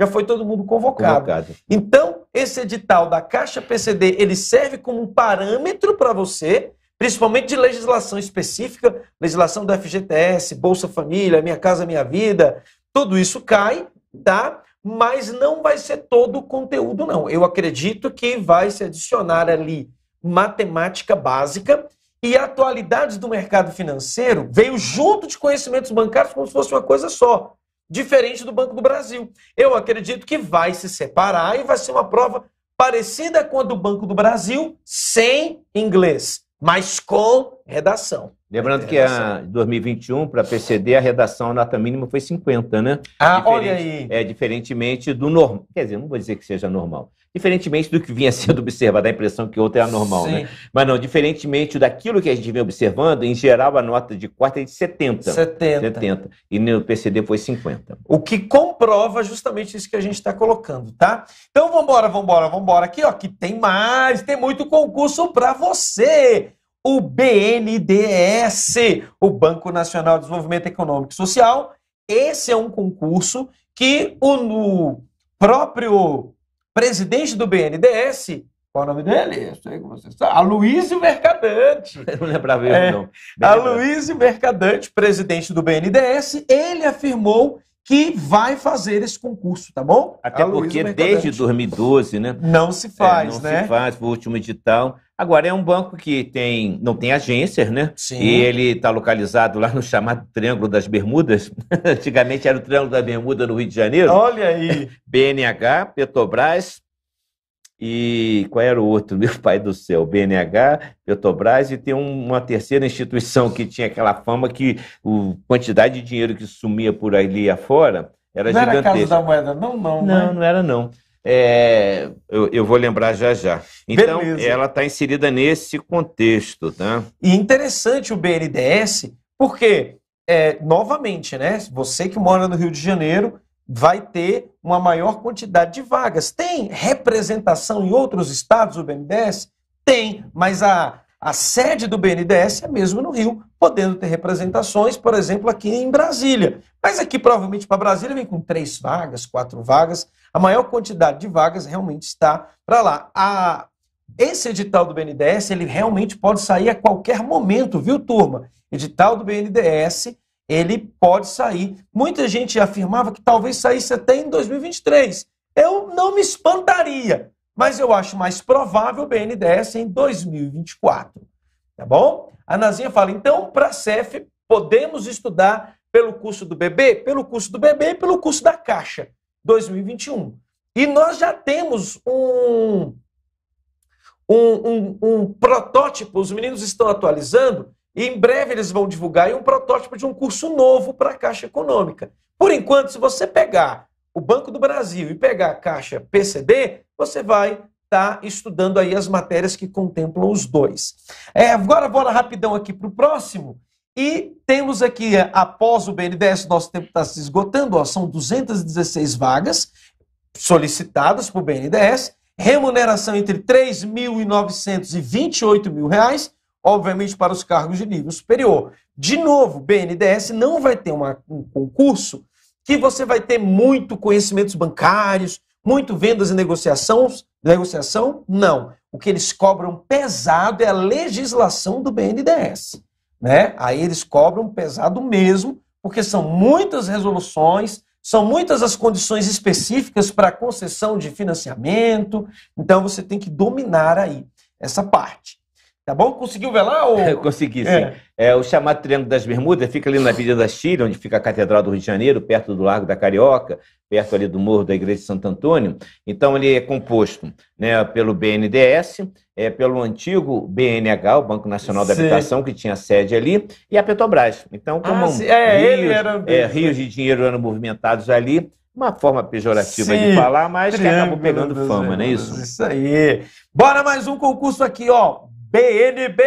Speaker 1: já foi todo mundo convocado. convocado. Então, esse edital da Caixa PCD, ele serve como um parâmetro para você, principalmente de legislação específica, legislação do FGTS, Bolsa Família, Minha Casa Minha Vida, tudo isso cai, tá? Mas não vai ser todo o conteúdo, não. Eu acredito que vai se adicionar ali matemática básica e atualidades do mercado financeiro veio junto de conhecimentos bancários como se fosse uma coisa só diferente do Banco do Brasil. Eu acredito que vai se separar e vai ser uma prova parecida com a do Banco do Brasil, sem inglês, mas com redação.
Speaker 2: Lembrando que a 2021, para PCD, a redação, a nota mínima foi 50, né? Ah, Diferente, olha aí. É, diferentemente do normal. Quer dizer, não vou dizer que seja normal, Diferentemente do que vinha (laughs) sendo observado, a impressão que outra é anormal, né? Sim. né? Mas não, diferentemente daquilo que a gente vem observando, em geral a nota de quarta é de 70. 70. 70 e no PCD foi 50.
Speaker 1: O que comprova justamente isso que a gente está colocando, tá? Então vamos embora, vamos embora, vamos embora aqui, ó, que tem mais, tem muito concurso para você o BNDES, o Banco Nacional de Desenvolvimento Econômico e Social. Esse é um concurso que o, o próprio presidente do BNDES, qual o nome dele? A sei que você sabe. Aloysio Mercadante. (laughs) Eu não lembrava mesmo. é, não. Aloysio Mercadante, presidente do BNDES, ele afirmou que vai fazer esse concurso, tá bom? Até Aloysio porque Mercadante.
Speaker 2: desde 2012, né? Não se faz, é, não né? Não se faz, foi o último edital. Agora, é um banco que tem, não tem agências, né? Sim. E ele está localizado lá no chamado Triângulo das Bermudas. (laughs) Antigamente era o Triângulo da Bermuda no Rio de Janeiro. Olha aí! (laughs) BNH, Petrobras e... Qual era o outro? (laughs) Meu pai do céu. BNH, Petrobras e tem uma terceira instituição que tinha aquela fama que a quantidade de dinheiro que sumia por ali afora era gigantesca. Não era a Casa da
Speaker 1: Moeda, não? Não, não, né? não era não.
Speaker 2: É, eu, eu, vou lembrar já já. Então, Beleza. ela está inserida nesse contexto. Tá?
Speaker 1: E interessante o BNDES, porque, é, novamente, né, você que mora no Rio de Janeiro vai ter uma maior quantidade de vagas. Tem representação em outros estados o BNDES? Tem, mas a, a sede do BNDES é mesmo no Rio, podendo ter representações, por exemplo, aqui em Brasília. Mas aqui, provavelmente, para Brasília, vem com três vagas, quatro vagas. A maior quantidade de vagas realmente está para lá. A... Esse edital do BNDES, ele realmente pode sair a qualquer momento, viu, turma? Edital do BNDES, ele pode sair. Muita gente afirmava que talvez saísse até em 2023. Eu não me espantaria mas eu acho mais provável o BNDES em 2024. Tá bom? A Nazinha fala: então, para a CEF, podemos estudar pelo curso do BB? Pelo curso do BB e pelo curso da Caixa 2021. E nós já temos um, um, um, um protótipo, os meninos estão atualizando, e em breve eles vão divulgar um protótipo de um curso novo para a Caixa Econômica. Por enquanto, se você pegar o Banco do Brasil e pegar a Caixa PCB, você vai estar tá estudando aí as matérias que contemplam os dois. É, agora, bora rapidão aqui para o próximo. E temos aqui, é, após o BNDES, nosso tempo está se esgotando, ó, são 216 vagas solicitadas para o BNDES, remuneração entre 3.900 e 28 mil reais, obviamente para os cargos de nível superior. De novo, BNDES não vai ter uma, um concurso que você vai ter muito conhecimentos bancários, muito vendas e negociação, negociação? Não. O que eles cobram pesado é a legislação do BNDES. Né? Aí eles cobram pesado mesmo, porque são muitas resoluções, são muitas as condições específicas para concessão de financiamento, então você tem que dominar aí essa parte.
Speaker 2: Tá bom? Conseguiu ver lá? Ou... (laughs) Eu consegui, sim. É. É, o chamado Triângulo das Bermudas fica ali na Avenida da Chile, onde fica a Catedral do Rio de Janeiro, perto do Largo da Carioca, perto ali do Morro da Igreja de Santo Antônio. Então, ele é composto né, pelo BNDES, é, pelo antigo BNH, o Banco Nacional da Habitação, que tinha sede ali, e a Petrobras. Então, ah, como ah, é, rios, era... é, rios de assim. dinheiro eram movimentados ali, uma forma pejorativa Sim, de falar, mas que
Speaker 1: acabou pegando fama, não é isso? Isso aí. Bora mais um concurso aqui, ó. BNB,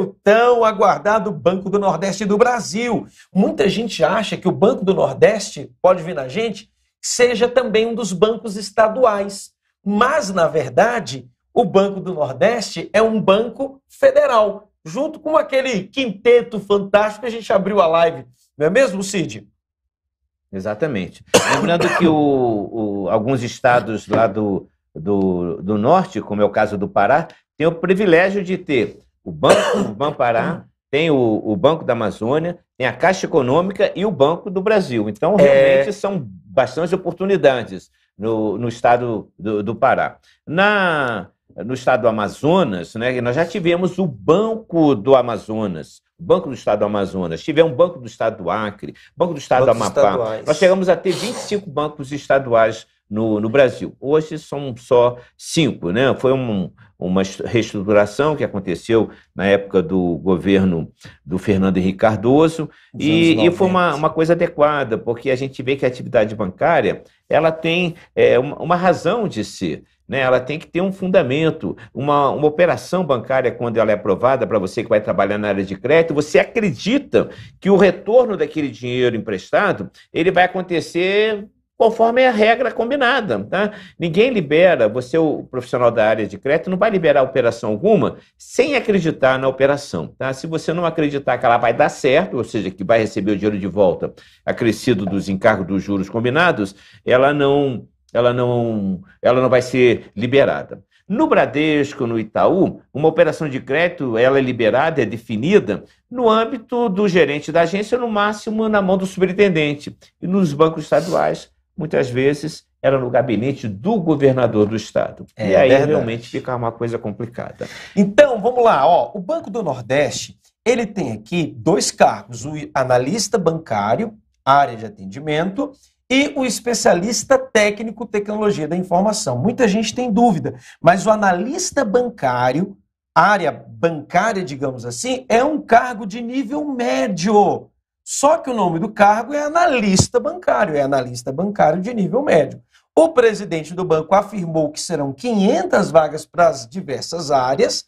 Speaker 1: o tão aguardado Banco do Nordeste do Brasil. Muita gente acha que o Banco do Nordeste, pode vir na gente, seja também um dos bancos estaduais. Mas, na verdade, o Banco do Nordeste é um banco federal, junto com aquele quinteto fantástico que a gente abriu a live. Não é mesmo, Cid? Exatamente.
Speaker 2: Lembrando que o, o, alguns estados lá do, do, do norte, como é o caso do Pará, tem o privilégio de ter o Banco do Bampará, tem o, o, Banco da Amazônia, tem a Caixa Econômica e o Banco do Brasil. Então, é. realmente, é... são bastante oportunidades no, no estado do, do Pará. Na, no estado do Amazonas, né, nós já tivemos o Banco do Amazonas, o Banco do Estado do Amazonas, tivemos um Banco do Estado do Acre, Banco do Estado Bancos do Amapá. Estaduais. Nós chegamos a ter 25 bancos estaduais no, no Brasil. Hoje são só cinco, né? Foi um, uma reestruturação que aconteceu na época do governo do Fernando Henrique Cardoso e, e, foi uma, uma coisa adequada, porque a gente vê que a atividade bancária ela tem é, uma, uma razão de ser. Né, ela tem que ter um fundamento. Uma, uma operação bancária, quando ela é aprovada para você que vai trabalhar na área de crédito, você acredita que o retorno daquele dinheiro emprestado ele vai acontecer conforme a regra combinada. Tá? Ninguém libera, você, o profissional da área de crédito, não vai liberar operação alguma sem acreditar na operação. Tá? Se você não acreditar que ela vai dar certo, ou seja, que vai receber o dinheiro de volta acrescido dos encargos dos juros combinados, ela não, ela não, ela não vai ser liberada. No Bradesco, no Itaú, uma operação de crédito ela é liberada, é definida no âmbito do gerente da agência, no máximo na mão do superintendente. E nos bancos estaduais, muitas vezes era no gabinete
Speaker 1: do governador do estado. É, e aí verdade. realmente fica uma coisa complicada. Então, vamos lá, ó, o Banco do Nordeste, ele tem aqui dois cargos, o analista bancário, área de atendimento, e o especialista técnico tecnologia da informação. Muita gente tem dúvida, mas o analista bancário, área bancária, digamos assim, é um cargo de nível médio. Só que o nome do cargo é analista bancário, é analista bancário de nível médio. O presidente do banco afirmou que serão 500 vagas para as diversas áreas.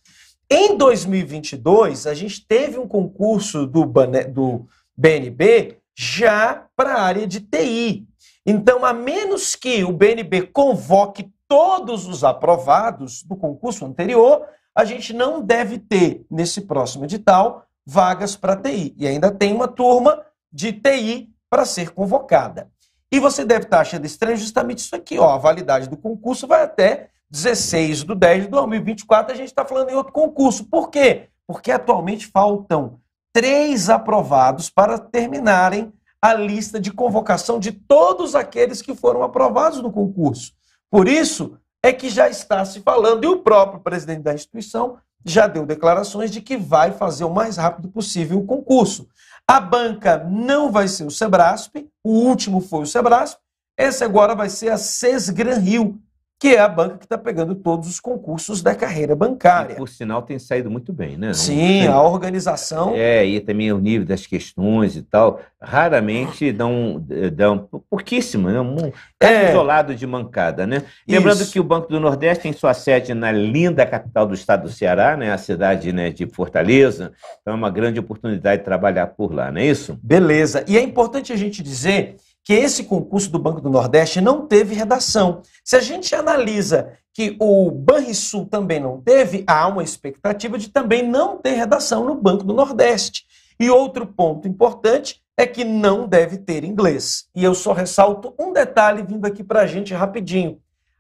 Speaker 1: Em 2022, a gente teve um concurso do, do BNB já para a área de TI. Então, a menos que o BNB convoque todos os aprovados do concurso anterior, a gente não deve ter, nesse próximo edital, vagas para TI. E ainda tem uma turma de TI para ser convocada. E você deve estar tá achando estranho justamente isso aqui, ó. A validade do concurso vai até 16 de 10 de 2024. A gente está falando em outro concurso. Por quê? Porque atualmente faltam três aprovados para terminarem a lista de convocação de todos aqueles que foram aprovados no concurso. Por isso é que já está se falando, e o próprio presidente da instituição já deu declarações de que vai fazer o mais rápido possível o concurso. A banca não vai ser o Sebrasp, o último foi o Sebrasp, esse agora vai ser a Sesgran Rio, que é a banca que está pegando todos os concursos da carreira bancária. E, por sinal, tem saído
Speaker 2: muito bem, né? Sim, tem... a organização. É, e também o nível das questões e tal. Raramente dão. Eh, dão pouquíssimo, né? Um tá é. isolado de mancada, né? Isso. Lembrando que o Banco do Nordeste tem sua sede na linda capital do estado do Ceará, né? A cidade né, de Fortaleza. Então é uma grande oportunidade de trabalhar por lá, não é isso? Beleza.
Speaker 1: E é importante a gente dizer que esse concurso do Banco do Nordeste não teve redação. Se a gente analisa que o Banrisul também não teve, há uma expectativa de também não ter redação no Banco do Nordeste. E outro ponto importante é que não deve ter inglês. E eu só ressalto um detalhe vindo aqui para a gente rapidinho.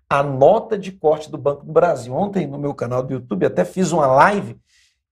Speaker 1: A nota de corte do Banco do Brasil. Ontem, no meu canal do YouTube, até fiz uma live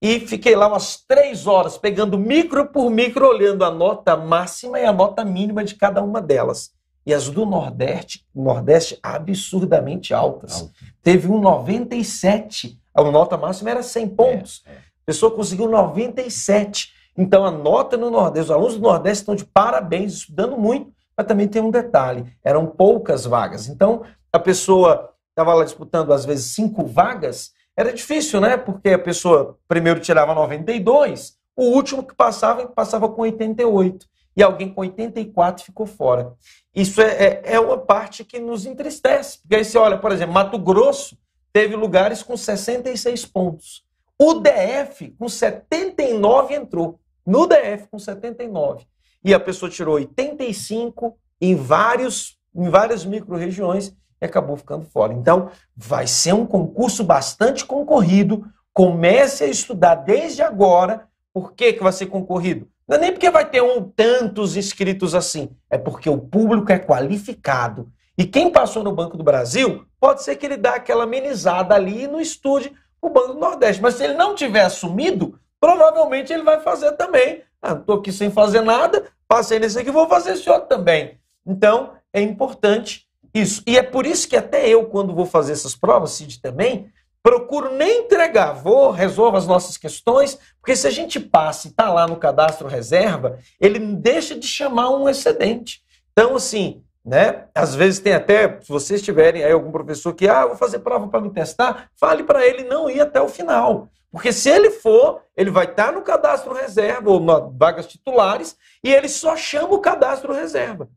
Speaker 1: e fiquei lá umas três horas pegando micro por micro, olhando a nota máxima e a nota mínima de cada uma delas. E as do Nordeste, Nordeste absurdamente altas. Alto. Teve um 97, a nota máxima era 100 pontos. É, é. A pessoa conseguiu 97. Então a nota no Nordeste, os alunos do Nordeste estão de parabéns, estudando muito, mas também tem um detalhe, eram poucas vagas. Então a pessoa estava lá disputando às vezes cinco vagas, era difícil, né? Porque a pessoa primeiro tirava 92, o último que passava, passava com 88. E alguém com 84 ficou fora. Isso é, é, é uma parte que nos entristece. Porque aí você olha, por exemplo, Mato Grosso teve lugares com 66 pontos. O DF com 79 entrou. No DF com 79. E a pessoa tirou 85 em vários em várias micro-regiões e acabou ficando fora. Então, vai ser um concurso bastante concorrido. Comece a estudar desde agora. Por que, que vai ser concorrido? Não é nem porque vai ter um tantos inscritos assim, é porque o público é qualificado. E quem passou no Banco do Brasil, pode ser que ele dê aquela amenizada ali no estúdio estude o Banco do Nordeste. Mas se ele não tiver assumido, provavelmente ele vai fazer também. Ah, estou aqui sem fazer nada, passei nesse aqui, vou fazer esse outro também. Então, é importante isso. E é por isso que até eu, quando vou fazer essas provas, Cid também, procuro nem entregar, vou, resolvo as nossas questões, porque se a gente passa e está lá no cadastro reserva, ele deixa de chamar um excedente. Então, assim, né? Às vezes tem até, se vocês tiverem aí algum professor que, ah, vou fazer prova para me testar, fale para ele não ir até o final. Porque se ele for, ele vai estar tá no cadastro reserva ou nas vagas titulares e ele só chama o cadastro reserva.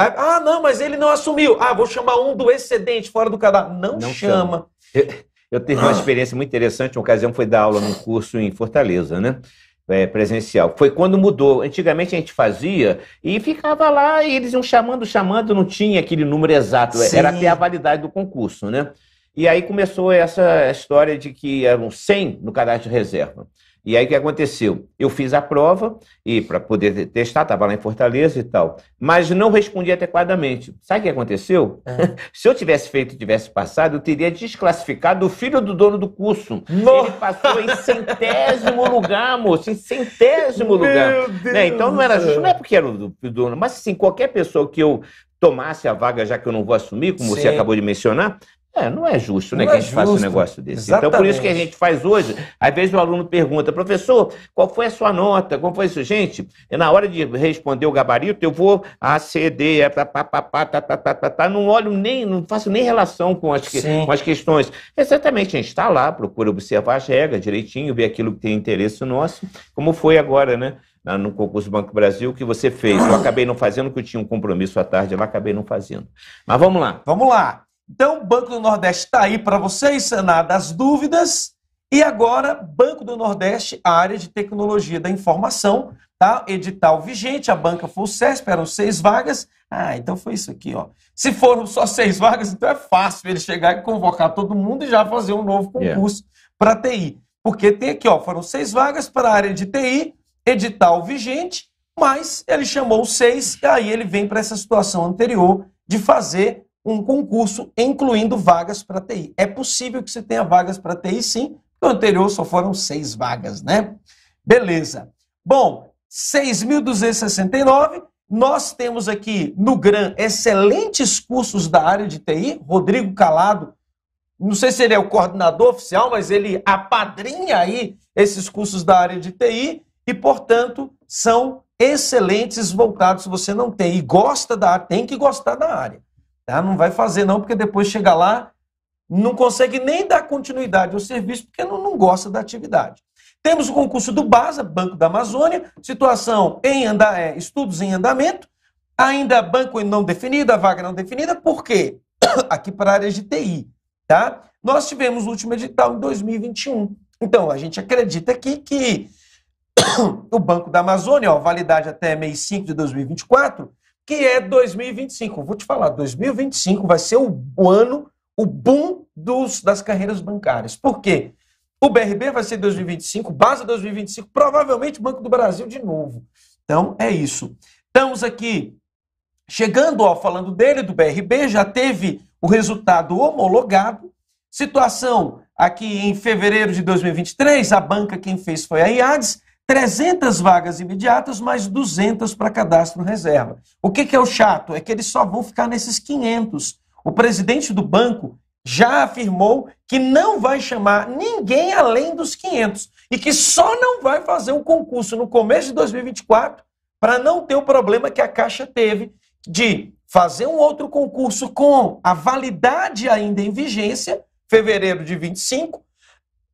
Speaker 1: Ah, ah, não, mas ele não assumiu. Ah, vou chamar um do excedente fora do cadastro. Não, não chama. chama.
Speaker 2: Eu, eu tive uma ah. experiência muito interessante. Uma ocasião foi dar aula num curso em Fortaleza, né? É, presencial. Foi quando mudou. Antigamente a gente fazia e ficava lá e eles iam chamando, chamando, não tinha aquele número exato, é, Sim. era até a validade do concurso, né? E aí começou essa história de que eram 100 no cadastro de reserva. E aí o que aconteceu? Eu fiz a prova e para poder testar, estava lá em Fortaleza e tal, mas não respondi adequadamente. Sabe o que aconteceu? É. (laughs) Se eu tivesse feito e tivesse passado, eu teria desclassificado o filho do dono do curso. No. Ele passou em centésimo lugar, moço, em centésimo Meu lugar. Deus né? Então não era justo, não é porque era o dono, mas assim, qualquer pessoa que eu tomasse a vaga, já que eu não vou assumir, como Sim. você acabou de mencionar, é, não é justo né, não que é a gente justo. faça um negócio desse. Exatamente. Então, por isso que a gente faz hoje. Às vezes o aluno pergunta, professor, qual foi a sua nota? Como foi isso? Gente, na hora de responder o gabarito, eu vou A, C, D, E, pá, pá, pá, tá, tá, tá, tá, tá, não olho nem, não faço nem relação com as, que, com as questões. Exatamente, a gente está lá, procura observar as regras direitinho, ver aquilo que tem interesse nosso, como foi agora, né? no concurso Banco Brasil que você fez. Eu acabei não fazendo, porque eu tinha um compromisso à tarde eu acabei não fazendo. Mas vamos lá. Vamos lá.
Speaker 1: Então, Banco do Nordeste está aí para vocês, sanar as dúvidas. E agora, Banco do Nordeste, área de tecnologia da informação, tá? Edital vigente, a banca foi o CESP, eram seis vagas. Ah, então foi isso aqui, ó. Se foram só seis vagas, então é fácil ele chegar e convocar todo mundo e já fazer um novo é. concurso yeah. para TI. Porque tem aqui, ó, foram seis vagas para a área de TI, edital vigente, mas ele chamou seis, e aí ele vem para essa situação anterior de fazer um concurso incluindo vagas para TI. É possível que você tenha vagas para TI, sim, no anterior só foram seis vagas, né? Beleza. Bom, 6.269. Nós temos aqui no GRAM excelentes cursos da área de TI. Rodrigo Calado, não sei se ele é o coordenador oficial, mas ele apadrinha aí esses cursos da área de TI e, portanto, são excelentes voltados. Se você não tem e gosta da área, tem que gostar da área. Tá? Não vai fazer não, porque depois chega lá, não consegue nem dar continuidade ao serviço, porque não, não gosta da atividade. Temos o concurso do BASA, Banco da Amazônia, situação em andar, é, estudos em andamento, ainda banco não definido, a vaga não definida, por quê? (coughs) Aqui para áreas de TI, tá? Nós tivemos o último edital em 2021. Então, a gente acredita aqui que (coughs) o Banco da Amazônia, ó, validade até mês 5 de 2024, que é 2025. Vou te falar, 2025 vai ser o, o ano, o boom dos, das carreiras bancárias. Por quê? O BRB vai ser 2025, base 2025, provavelmente Banco do Brasil de novo. Então é isso. Estamos aqui chegando, ó, falando dele, do BRB, já teve o resultado homologado. Situação aqui em fevereiro de 2023, a banca quem fez foi a IADES. 300 vagas imediatas, mais 200 para cadastro reserva. O que, que é o chato? É que eles só vão ficar nesses 500. O presidente do banco já afirmou que não vai chamar ninguém além dos 500 e que só não vai fazer um concurso no começo de 2024 para não ter o problema que a Caixa teve de fazer um outro concurso com a validade ainda em vigência, fevereiro de 25,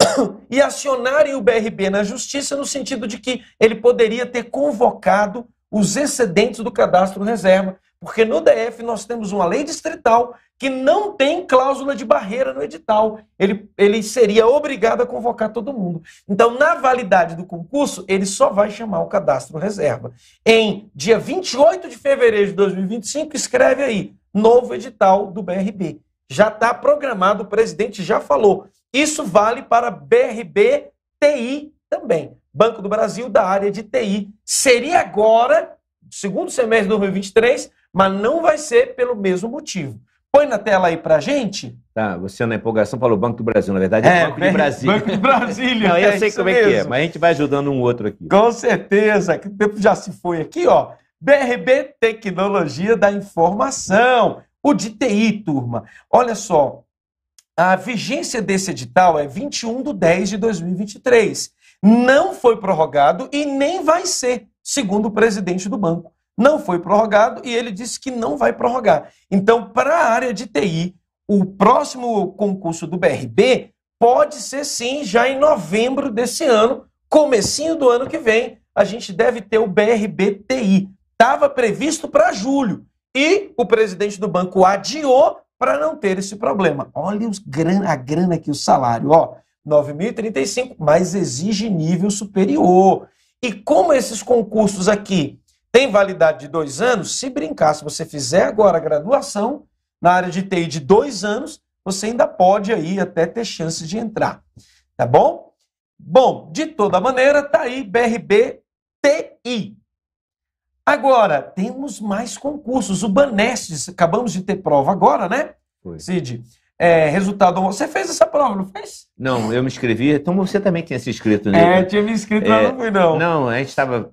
Speaker 1: (coughs) e acionarem o BRB na justiça no sentido de que ele poderia ter convocado os excedentes do cadastro reserva, porque no DF nós temos uma lei distrital que não tem cláusula de barreira no edital. Ele, ele seria obrigado a convocar todo mundo. Então, na validade do concurso, ele só vai chamar o cadastro reserva. Em dia 28 de fevereiro de 2025, escreve aí, novo edital do BRB. Já está programado, o presidente já falou. Isso vale para BRB TI também. Banco do Brasil da área de TI. Seria agora, segundo semestre de 2023, mas não vai ser pelo mesmo motivo. Põe na tela aí pra
Speaker 2: gente. Tá, você na empolgação falou Banco do Brasil, na verdade é, é Banco de Brasília. Banco de Brasília. (laughs) não, eu é sei como mesmo. é que é, mas
Speaker 1: a gente vai ajudando um outro aqui. Com certeza, que tempo já se foi aqui, ó. BRB Tecnologia da Informação, o de TI, turma. Olha só, a vigência desse edital é 21 de 10 de 2023. Não foi prorrogado e nem vai ser, segundo o presidente do banco. Não foi prorrogado e ele disse que não vai prorrogar. Então, para a área de TI, o próximo concurso do BRB pode ser sim já em novembro desse ano, comecinho do ano que vem, a gente deve ter o BRB TI. Estava previsto para julho e o presidente do banco adiou para não ter esse problema. Olha grana, a grana aqui, o salário, ó, 9.035, mas exige nível superior. E como esses concursos aqui têm validade de dois anos, se brincar, se você fizer agora a graduação na área de TI de dois anos, você ainda pode aí até ter chance de entrar, tá bom? Bom, de toda maneira, tá aí BRB TI, Agora, temos mais concursos. O Banestes, acabamos de ter prova agora, né? Foi. Cid, é, resultado. Você fez essa prova, não fez?
Speaker 2: Não, eu me inscrevi. Então você também tinha se inscrito, né? É, tinha me inscrito, é, mas não fui, não. Não, a gente estava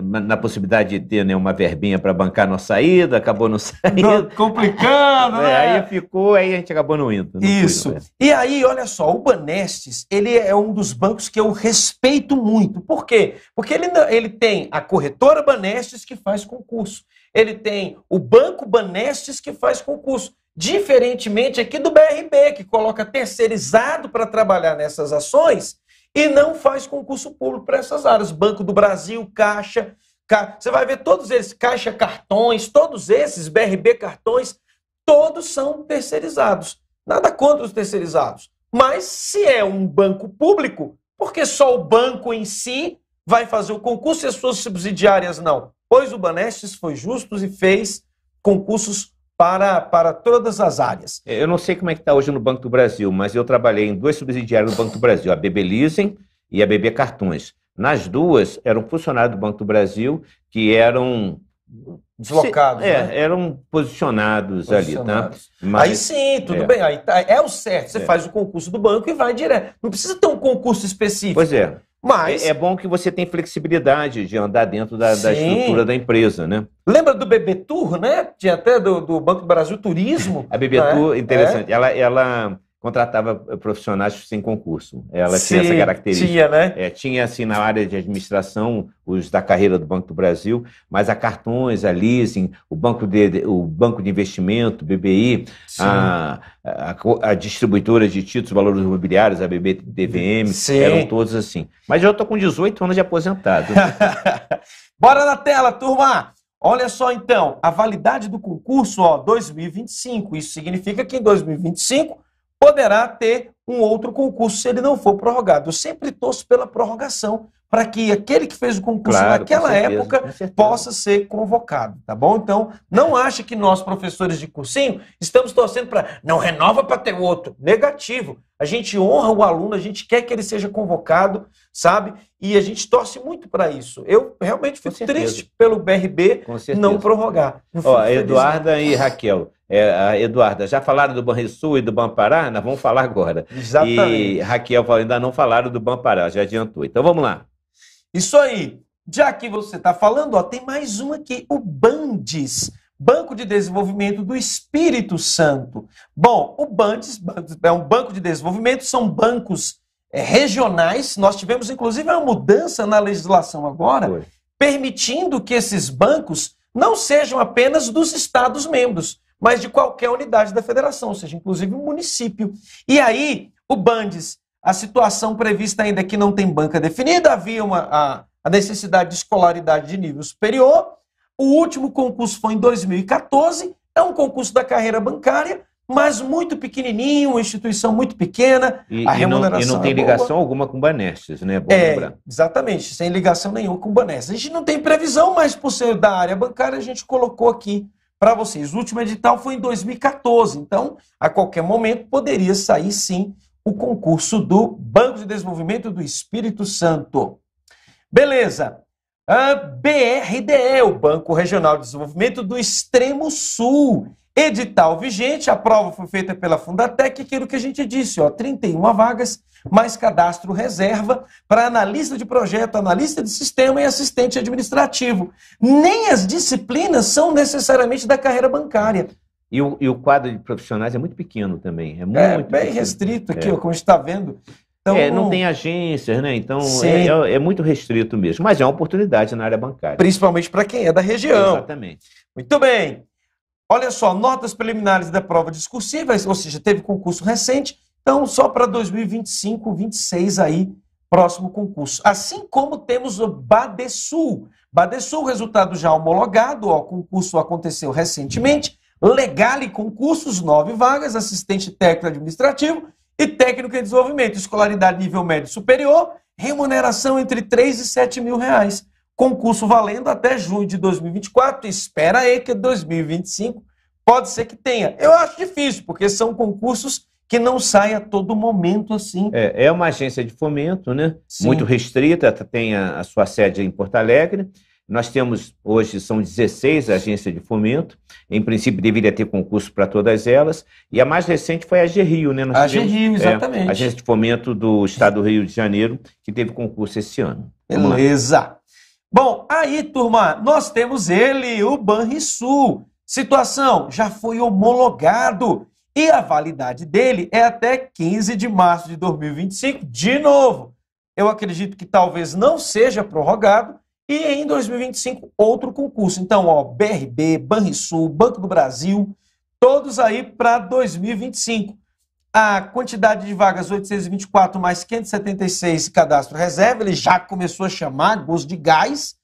Speaker 2: na possibilidade de ter né, uma verbinha para bancar nossa saída, acabou não (laughs) saindo. Complicando, (laughs) é, né? É, aí ficou, aí a gente acabou não indo. Não Isso. Fui,
Speaker 1: e aí, olha só, o Banestes, ele é um dos bancos que eu respeito muito. Por quê? Porque ele, ele tem a corretora Banestes que faz concurso. Ele tem o Banco Banestes que faz concurso. Diferentemente aqui do BRB, que coloca terceirizado para trabalhar nessas ações, e não faz concurso público para essas áreas. Banco do Brasil, Caixa, Ca... você vai ver todos esses Caixa Cartões, todos esses, BRB Cartões, todos são terceirizados. Nada contra os terceirizados. Mas se é um banco público, porque só o banco em si vai fazer o concurso e as suas subsidiárias não? Pois o Banestes foi justo e fez concursos para, para todas as áreas.
Speaker 2: É, eu não sei como é que está hoje no Banco do Brasil, mas eu trabalhei em duas subsidiárias do Banco do Brasil, a BB Leasing e a BB Cartões. Nas duas, eram funcionários do Banco do Brasil que eram deslocados. Se, é, né? eram posicionados, posicionados. ali, tá? Mas, aí sim, tudo é. bem. Aí tá, é o certo. Você é. faz o concurso do banco e vai direto. Não precisa ter um concurso específico. Pois é. Mas... É, é, bom
Speaker 1: que você tem flexibilidade
Speaker 2: de andar dentro da, da, estrutura da empresa, né?
Speaker 1: Lembra do Bebetur, né? Tinha até do, do Banco do Brasil Turismo.
Speaker 2: a Bebetur, né? É. interessante. É. Ela, ela contratava eh, profissionais sem concurso. Ela Sim, tinha essa característica. Tinha, né? É, tinha, assim, na área de administração, os da carreira do Banco do Brasil, mas a cartões, a leasing, o banco de, o banco de investimento, BBI, a, a, a, distribuidora de títulos, valores imobiliários, a BBDVM, Sim. eram todos assim. Mas eu estou com 18 anos de aposentado.
Speaker 1: (laughs) Bora na tela, turma! Olha só então, a validade do concurso, ó, 2025. Isso significa que em 2025 poderá ter um outro concurso se ele não for prorrogado. Eu sempre torço pela prorrogação para que aquele que fez o concurso claro, naquela certeza, época possa ser convocado, tá bom? Então, não acha que nós, professores de cursinho, estamos torcendo para não renova para ter outro. Negativo. A gente honra o aluno, a gente quer que ele seja convocado, sabe? E a gente torce muito para isso. Eu realmente fico triste pelo BRB não prorrogar. Ó, Eduarda
Speaker 2: feliz. e Raquel. É, Eduarda, já falaram do Banrisul e do Bampará? Nós vamos falar agora. Exatamente. E Raquel falou, ainda não falaram do Bampará, já adiantou.
Speaker 1: Então vamos lá. Isso aí. Já que você está falando, ó, tem mais um aqui, o Bandes. Banco de Desenvolvimento do Espírito Santo. Bom, o Bandes é um banco de desenvolvimento, são bancos é, regionais. Nós tivemos, inclusive, uma mudança na legislação agora, Foi. permitindo que esses bancos não sejam apenas dos Estados-membros, mas de qualquer unidade da federação, ou seja, inclusive um município. E aí, o Bandes, a situação prevista ainda é que não tem banca definida, havia uma, a, a necessidade de escolaridade de nível superior o último concurso foi em 2014, é um concurso da carreira bancária, mas muito pequenininho, uma instituição muito pequena, e, a remuneração. E não, e não tem é ligação
Speaker 2: boa. alguma com Banestes, né? Bom é,
Speaker 1: exatamente, sem ligação nenhuma com Banestes. A gente não tem previsão, mas por ser da área bancária, a gente colocou aqui para vocês. O último edital foi em 2014, então a qualquer momento poderia sair sim o concurso do Banco de Desenvolvimento do Espírito Santo. Beleza. A ah, BRDE, o Banco Regional de Desenvolvimento do Extremo Sul. Edital vigente, a prova foi feita pela Fundatec, aquilo que a gente disse, ó, 31 vagas, mais cadastro reserva para analista de projeto, analista de sistema e assistente administrativo. Nem as disciplinas são necessariamente da carreira bancária.
Speaker 2: E o, e o quadro de profissionais é muito pequeno também. É, é muito é bem restrito aqui, é. ó, como
Speaker 1: a gente está vendo. Então, é, não tem
Speaker 2: agências, né? Então é, é, é, muito restrito mesmo. Mas é uma oportunidade na área bancária. Principalmente para
Speaker 1: quem é da região. Exatamente. Muito bem. Olha só, notas preliminares da prova discursiva, ou seja, teve concurso recente, então só para 2025, 26 aí, próximo concurso. Assim como temos o Badesul. Badesul, resultado já homologado, o concurso aconteceu recentemente. Legale concursos, nove vagas, assistente técnico administrativo e técnico em desenvolvimento, escolaridade nível médio superior, remuneração entre 3 e 7 mil reais. Concurso valendo até junho de 2024. Espera aí que 2025 pode ser que tenha. Eu acho difícil, porque são concursos que não saem a todo momento assim.
Speaker 2: É, é uma agência de fomento, né? Sim. Muito restrita, tem a, a sua sede em Porto Alegre nós temos, hoje, são 16 agências de fomento, em princípio deveria ter concurso para todas elas, e a mais recente
Speaker 1: foi a GRIO, né? Nós a tivemos, GRIO, é, exatamente. É, a Agência
Speaker 2: de Fomento do Estado do Rio de Janeiro, que teve concurso esse ano. Beleza.
Speaker 1: Bom, aí, turma, nós temos ele, o Banrisul. Situação, já foi homologado e a validade dele é até 15 de março de 2025, de novo. Eu acredito que talvez não seja prorrogado, e em 2025, outro concurso. Então, ó, BRB, Banrisul, Banco do Brasil, todos aí para 2025. A quantidade de vagas 824 mais 576 cadastro reserva, ele já começou a chamar, gosto de gás.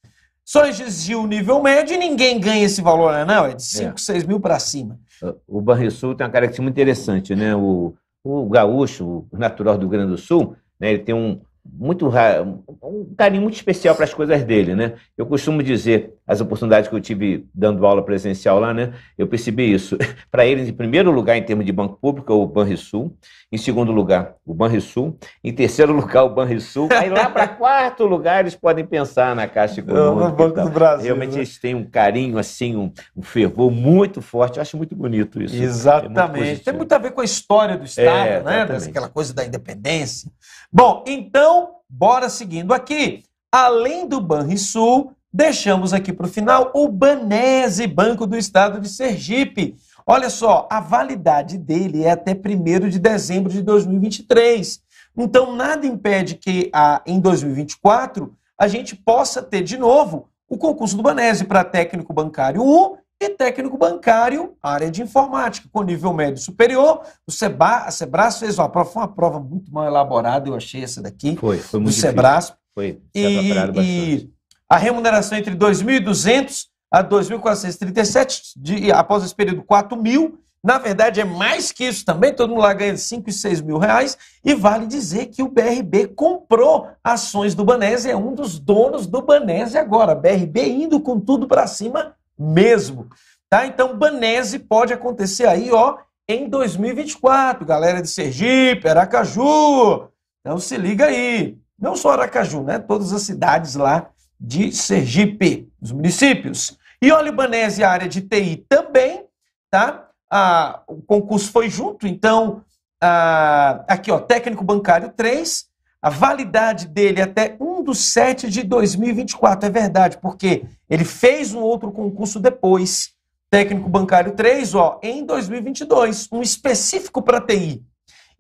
Speaker 1: Só exigiu o nível médio e ninguém ganha esse valor, né? Não, é de 5, é. 6 mil para cima.
Speaker 2: O Banrisul tem uma característica muito interessante, né? O, o gaúcho, o natural do Rio Grande do Sul, né? ele tem um, muito um carinho muito especial para as coisas dele, né? Eu costumo dizer as oportunidades que eu tive dando aula presencial lá, né? Eu percebi isso. (laughs) para ele, em primeiro lugar, em termos de banco público, é o Banrisul. Em segundo lugar, o Banrisul. Em terceiro (laughs) lugar, o Banrisul. Aí lá para quarto lugar, eles podem pensar na Caixa é Econômica. No Banco do Brasil. Realmente né? eles têm um carinho, assim, um, um, fervor muito forte. Eu acho muito bonito isso. Exatamente. É muito
Speaker 1: Tem muito a ver com a história do Estado, é, né? Aquela coisa da independência. Bom, então, bora seguindo aqui. Além do Banrisul, deixamos aqui para o final o Banese, Banco do Estado de Sergipe. Olha só, a validade dele é até 1 de dezembro de 2023. Então, nada impede que a, em 2024 a gente possa ter de novo o concurso do Banese para técnico bancário 1 e técnico bancário, área de informática, com nível médio superior. O Seba, Sebras fez uma prova, foi uma prova muito mal elaborada, eu achei essa daqui. Foi, foi muito Sebras. Foi, e, e, a remuneração entre 2.200 a 2.437, de, após esse período 4.000, na verdade é mais que isso também, todo mundo lá ganha 5 e 6 mil reais, e vale dizer que o BRB comprou ações do Banese, é um dos donos do Banese agora, BRB indo com tudo para cima mesmo, tá? Então, Banese pode acontecer aí, ó, em 2024. Galera de Sergipe, Aracaju, então se liga aí. Não só Aracaju, né? Todas as cidades lá de Sergipe, os municípios. E olha, Banese, a área de TI também, tá? Ah, o concurso foi junto, então, ah, aqui, ó, técnico bancário 3, a validade dele até 1 de 7 de 2024. É verdade, porque ele fez um outro concurso depois, técnico bancário 3, ó, em 2022, um específico para TI.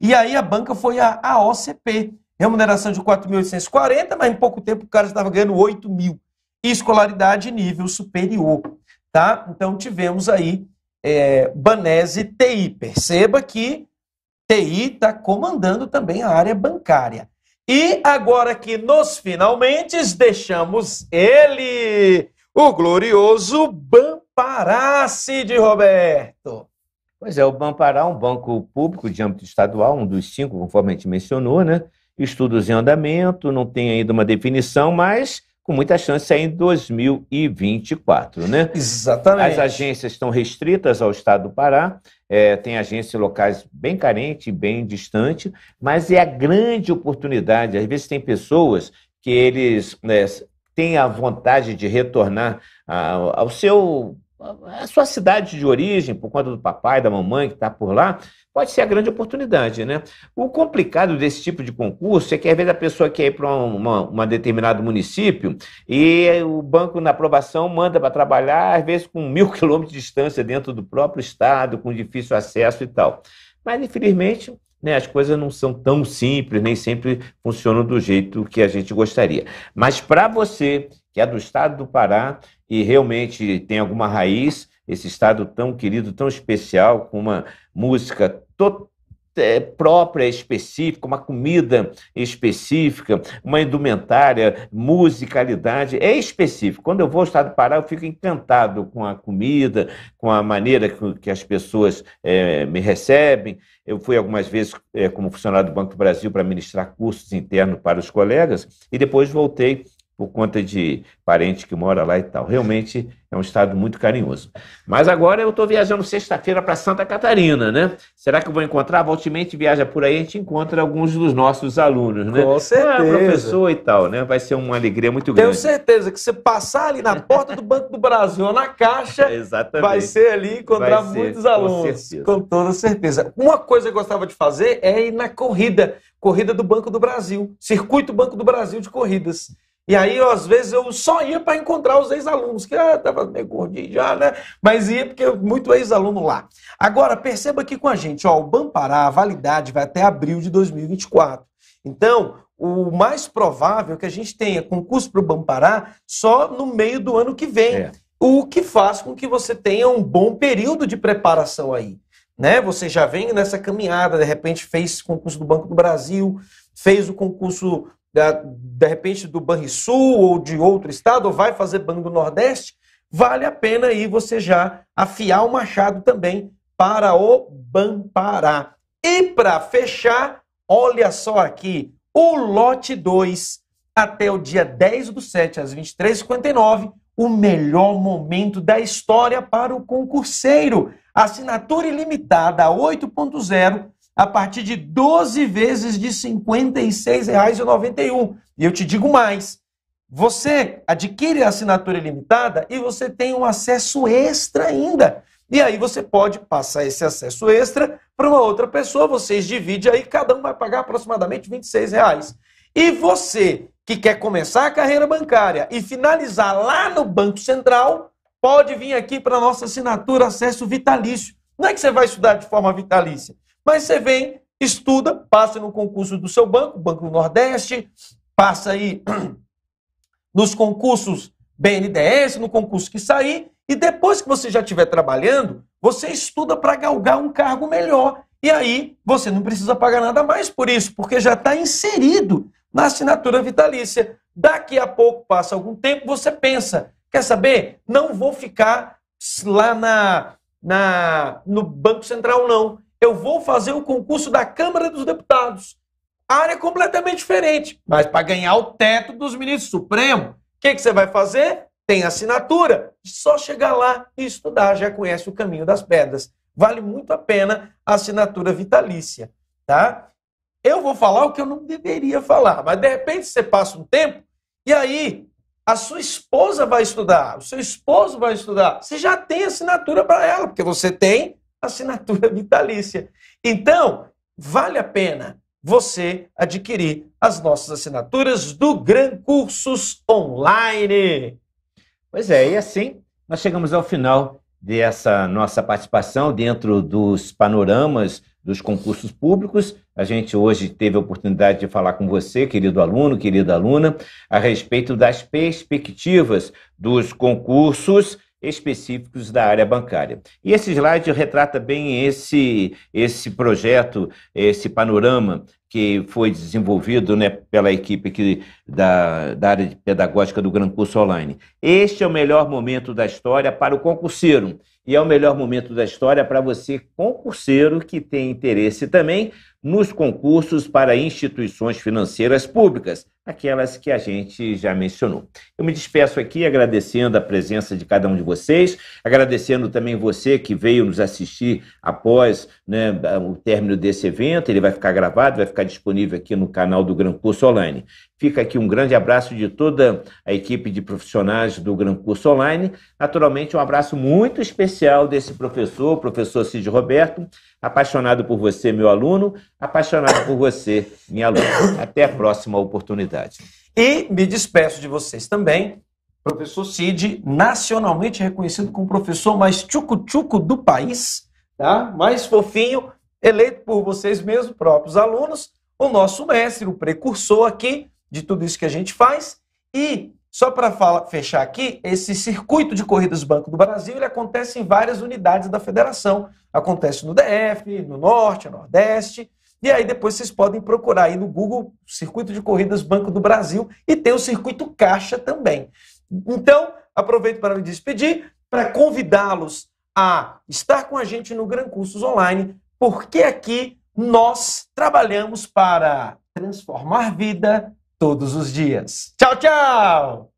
Speaker 1: E aí a banca foi a OCP remuneração de 4.840, mas em pouco tempo o cara estava ganhando 8 mil. Escolaridade nível superior, tá? Então tivemos aí é, Banese TI. Perceba que TI está comandando também a área bancária. E agora que nos finalmente deixamos ele, o glorioso Bamparace
Speaker 2: de Roberto. Pois é, o Bampará é um banco público de âmbito estadual, um dos cinco, conforme a gente mencionou, né? Estudos em andamento, não tem ainda uma definição, mas com muita chance aí em 2024, né? Exatamente. As agências estão restritas ao estado do Pará, é, tem agências locais bem carente, bem distante, mas é a grande oportunidade. Às vezes tem pessoas que eles né, têm a vontade de retornar ao, ao seu a sua cidade de origem, por conta do papai, da mamãe que está por lá, pode ser a grande oportunidade, né? O complicado desse tipo de concurso é que às vezes a pessoa quer ir para um determinado município e o banco na aprovação manda para trabalhar, às vezes com mil (laughs) quilômetros de distância dentro do próprio estado, com difícil acesso e tal. Mas, infelizmente, né, as coisas não são tão simples, nem sempre funcionam do jeito que a gente gostaria. Mas para você que é do estado do Pará e realmente tem alguma raiz, esse estado tão querido, tão especial, com uma música é, própria, específica, uma comida específica, uma indumentária, musicalidade, é específico. Quando eu vou ao estado do Pará, eu fico encantado com a comida, com a maneira que, que as pessoas é, me recebem. Eu fui algumas vezes é, como funcionário do Banco do Brasil para ministrar cursos internos para os colegas e depois voltei por conta de parente que mora lá e tal. Realmente é um estado muito carinhoso. Mas agora eu estou viajando sexta-feira para Santa Catarina, né? Será que eu vou encontrar? Voltemente viaja por aí, a gente encontra alguns dos nossos alunos, né? Com ah, certeza. Ah, professor e tal, né? Vai ser uma alegria muito grande. Tenho
Speaker 1: certeza que você passar ali na porta do Banco do Brasil, ou na caixa, (laughs) Exatamente. vai ser ali encontrar ser, muitos alunos. Com, com toda certeza. Uma coisa que eu gostava de fazer é ir na corrida, corrida do Banco do Brasil, circuito Banco do Brasil de corridas. E aí, eu, às vezes, eu só ia para encontrar os ex-alunos, que ah, estava meio gordinho já, né? Mas ia porque muito ex-aluno lá. Agora, perceba aqui com a gente, ó, o Bampará, a validade vai até abril de 2024. Então, o mais provável é que a gente tenha concurso para o Bampará só no meio do ano que vem. É. O que faz com que você tenha um bom período de preparação aí. Né? Você já vem nessa caminhada, de repente fez concurso do Banco do Brasil, fez o concurso da, de repente do Banrisul ou de outro estado, ou vai fazer banho do Nordeste, vale a pena aí você já afiar o machado também para o Bampará. E para fechar, olha só aqui, o lote 2 até o dia 10 do 7 às 23h59, o melhor momento da história para o concurseiro. Assinatura ilimitada 8.0 a partir de 12 vezes de R$ 56,91. E eu te digo mais: você adquire a assinatura ilimitada e você tem um acesso extra ainda. E aí você pode passar esse acesso extra para uma outra pessoa, vocês dividem aí, cada um vai pagar aproximadamente R$ 26,00. E você que quer começar a carreira bancária e finalizar lá no Banco Central, pode vir aqui para a nossa assinatura acesso vitalício. Não é que você vai estudar de forma vitalícia, mas você vem, estuda, passa no concurso do seu banco, Banco do Nordeste, passa aí (clears throat) nos concursos BNDES, no concurso que sair, e depois que você já estiver trabalhando, você estuda para galgar um cargo melhor. E aí você não precisa pagar nada mais por isso, porque já está inserido na assinatura vitalícia. Daqui a pouco, passa algum tempo, você pensa: quer saber? Não vou ficar lá na, na no Banco Central, não eu vou fazer o concurso da Câmara dos Deputados. A área é completamente diferente. Mas para ganhar o teto dos ministros Supremo, o que, que você vai fazer? Tem assinatura. Só chegar lá e estudar, já conhece o caminho das pedras. Vale muito a pena a assinatura vitalícia, tá? Eu vou falar o que eu não deveria falar, mas de repente você passa um tempo e aí a sua esposa vai estudar, o seu esposo vai estudar. Você já tem assinatura para ela, porque você tem assinatura (laughs) vitalícia. Então, vale a pena você adquirir as nossas assinaturas do Gran Cursos Online. Pois é, e assim nós chegamos ao
Speaker 2: final dessa nossa participação dentro dos panoramas dos concursos públicos. A gente hoje teve a oportunidade de falar com você, querido aluno, querida aluna, a respeito das perspectivas dos concursos específicos da área bancária. E esse slide retrata bem esse, esse projeto, esse panorama que foi desenvolvido né, pela equipe aqui da, da área pedagógica do Gran Curso Online. Este é o melhor momento da história para o concurseiro e é o melhor momento da história para você, concurseiro, que tem interesse também nos concursos para instituições financeiras públicas aquelas que a gente já mencionou. Eu me despeço aqui agradecendo a presença de cada um de vocês, agradecendo também você que veio nos assistir após né, o término desse evento. Ele vai ficar gravado, vai ficar disponível aqui no canal do Gran Curso Online. Fica aqui um grande abraço de toda a equipe de profissionais do Gran Curso Online. Naturalmente, um abraço muito especial desse professor, professor Cid Roberto, apaixonado por você, meu aluno, apaixonado por você, minha aluna. Até a próxima oportunidade. E
Speaker 1: me despeço de vocês também. Professor Cid, nacionalmente reconhecido como professor mais tchucu-tchucu do país, tá? mais fofinho, eleito por vocês mesmos, próprios alunos, o nosso mestre, o precursor aqui de tudo isso que a gente faz. E, só para fechar aqui, esse circuito de corridas Banco do Brasil ele acontece em várias unidades da federação. Acontece no DF, no Norte, no Nordeste. E aí depois vocês podem procurar aí no Google Circuito de Corridas Banco do Brasil e tem o Circuito Caixa também. Então, aproveito para me despedir, para convidá-los a estar com a gente no Gran Cursos Online, porque aqui nós trabalhamos para transformar vida todos os dias. Tchau, tchau!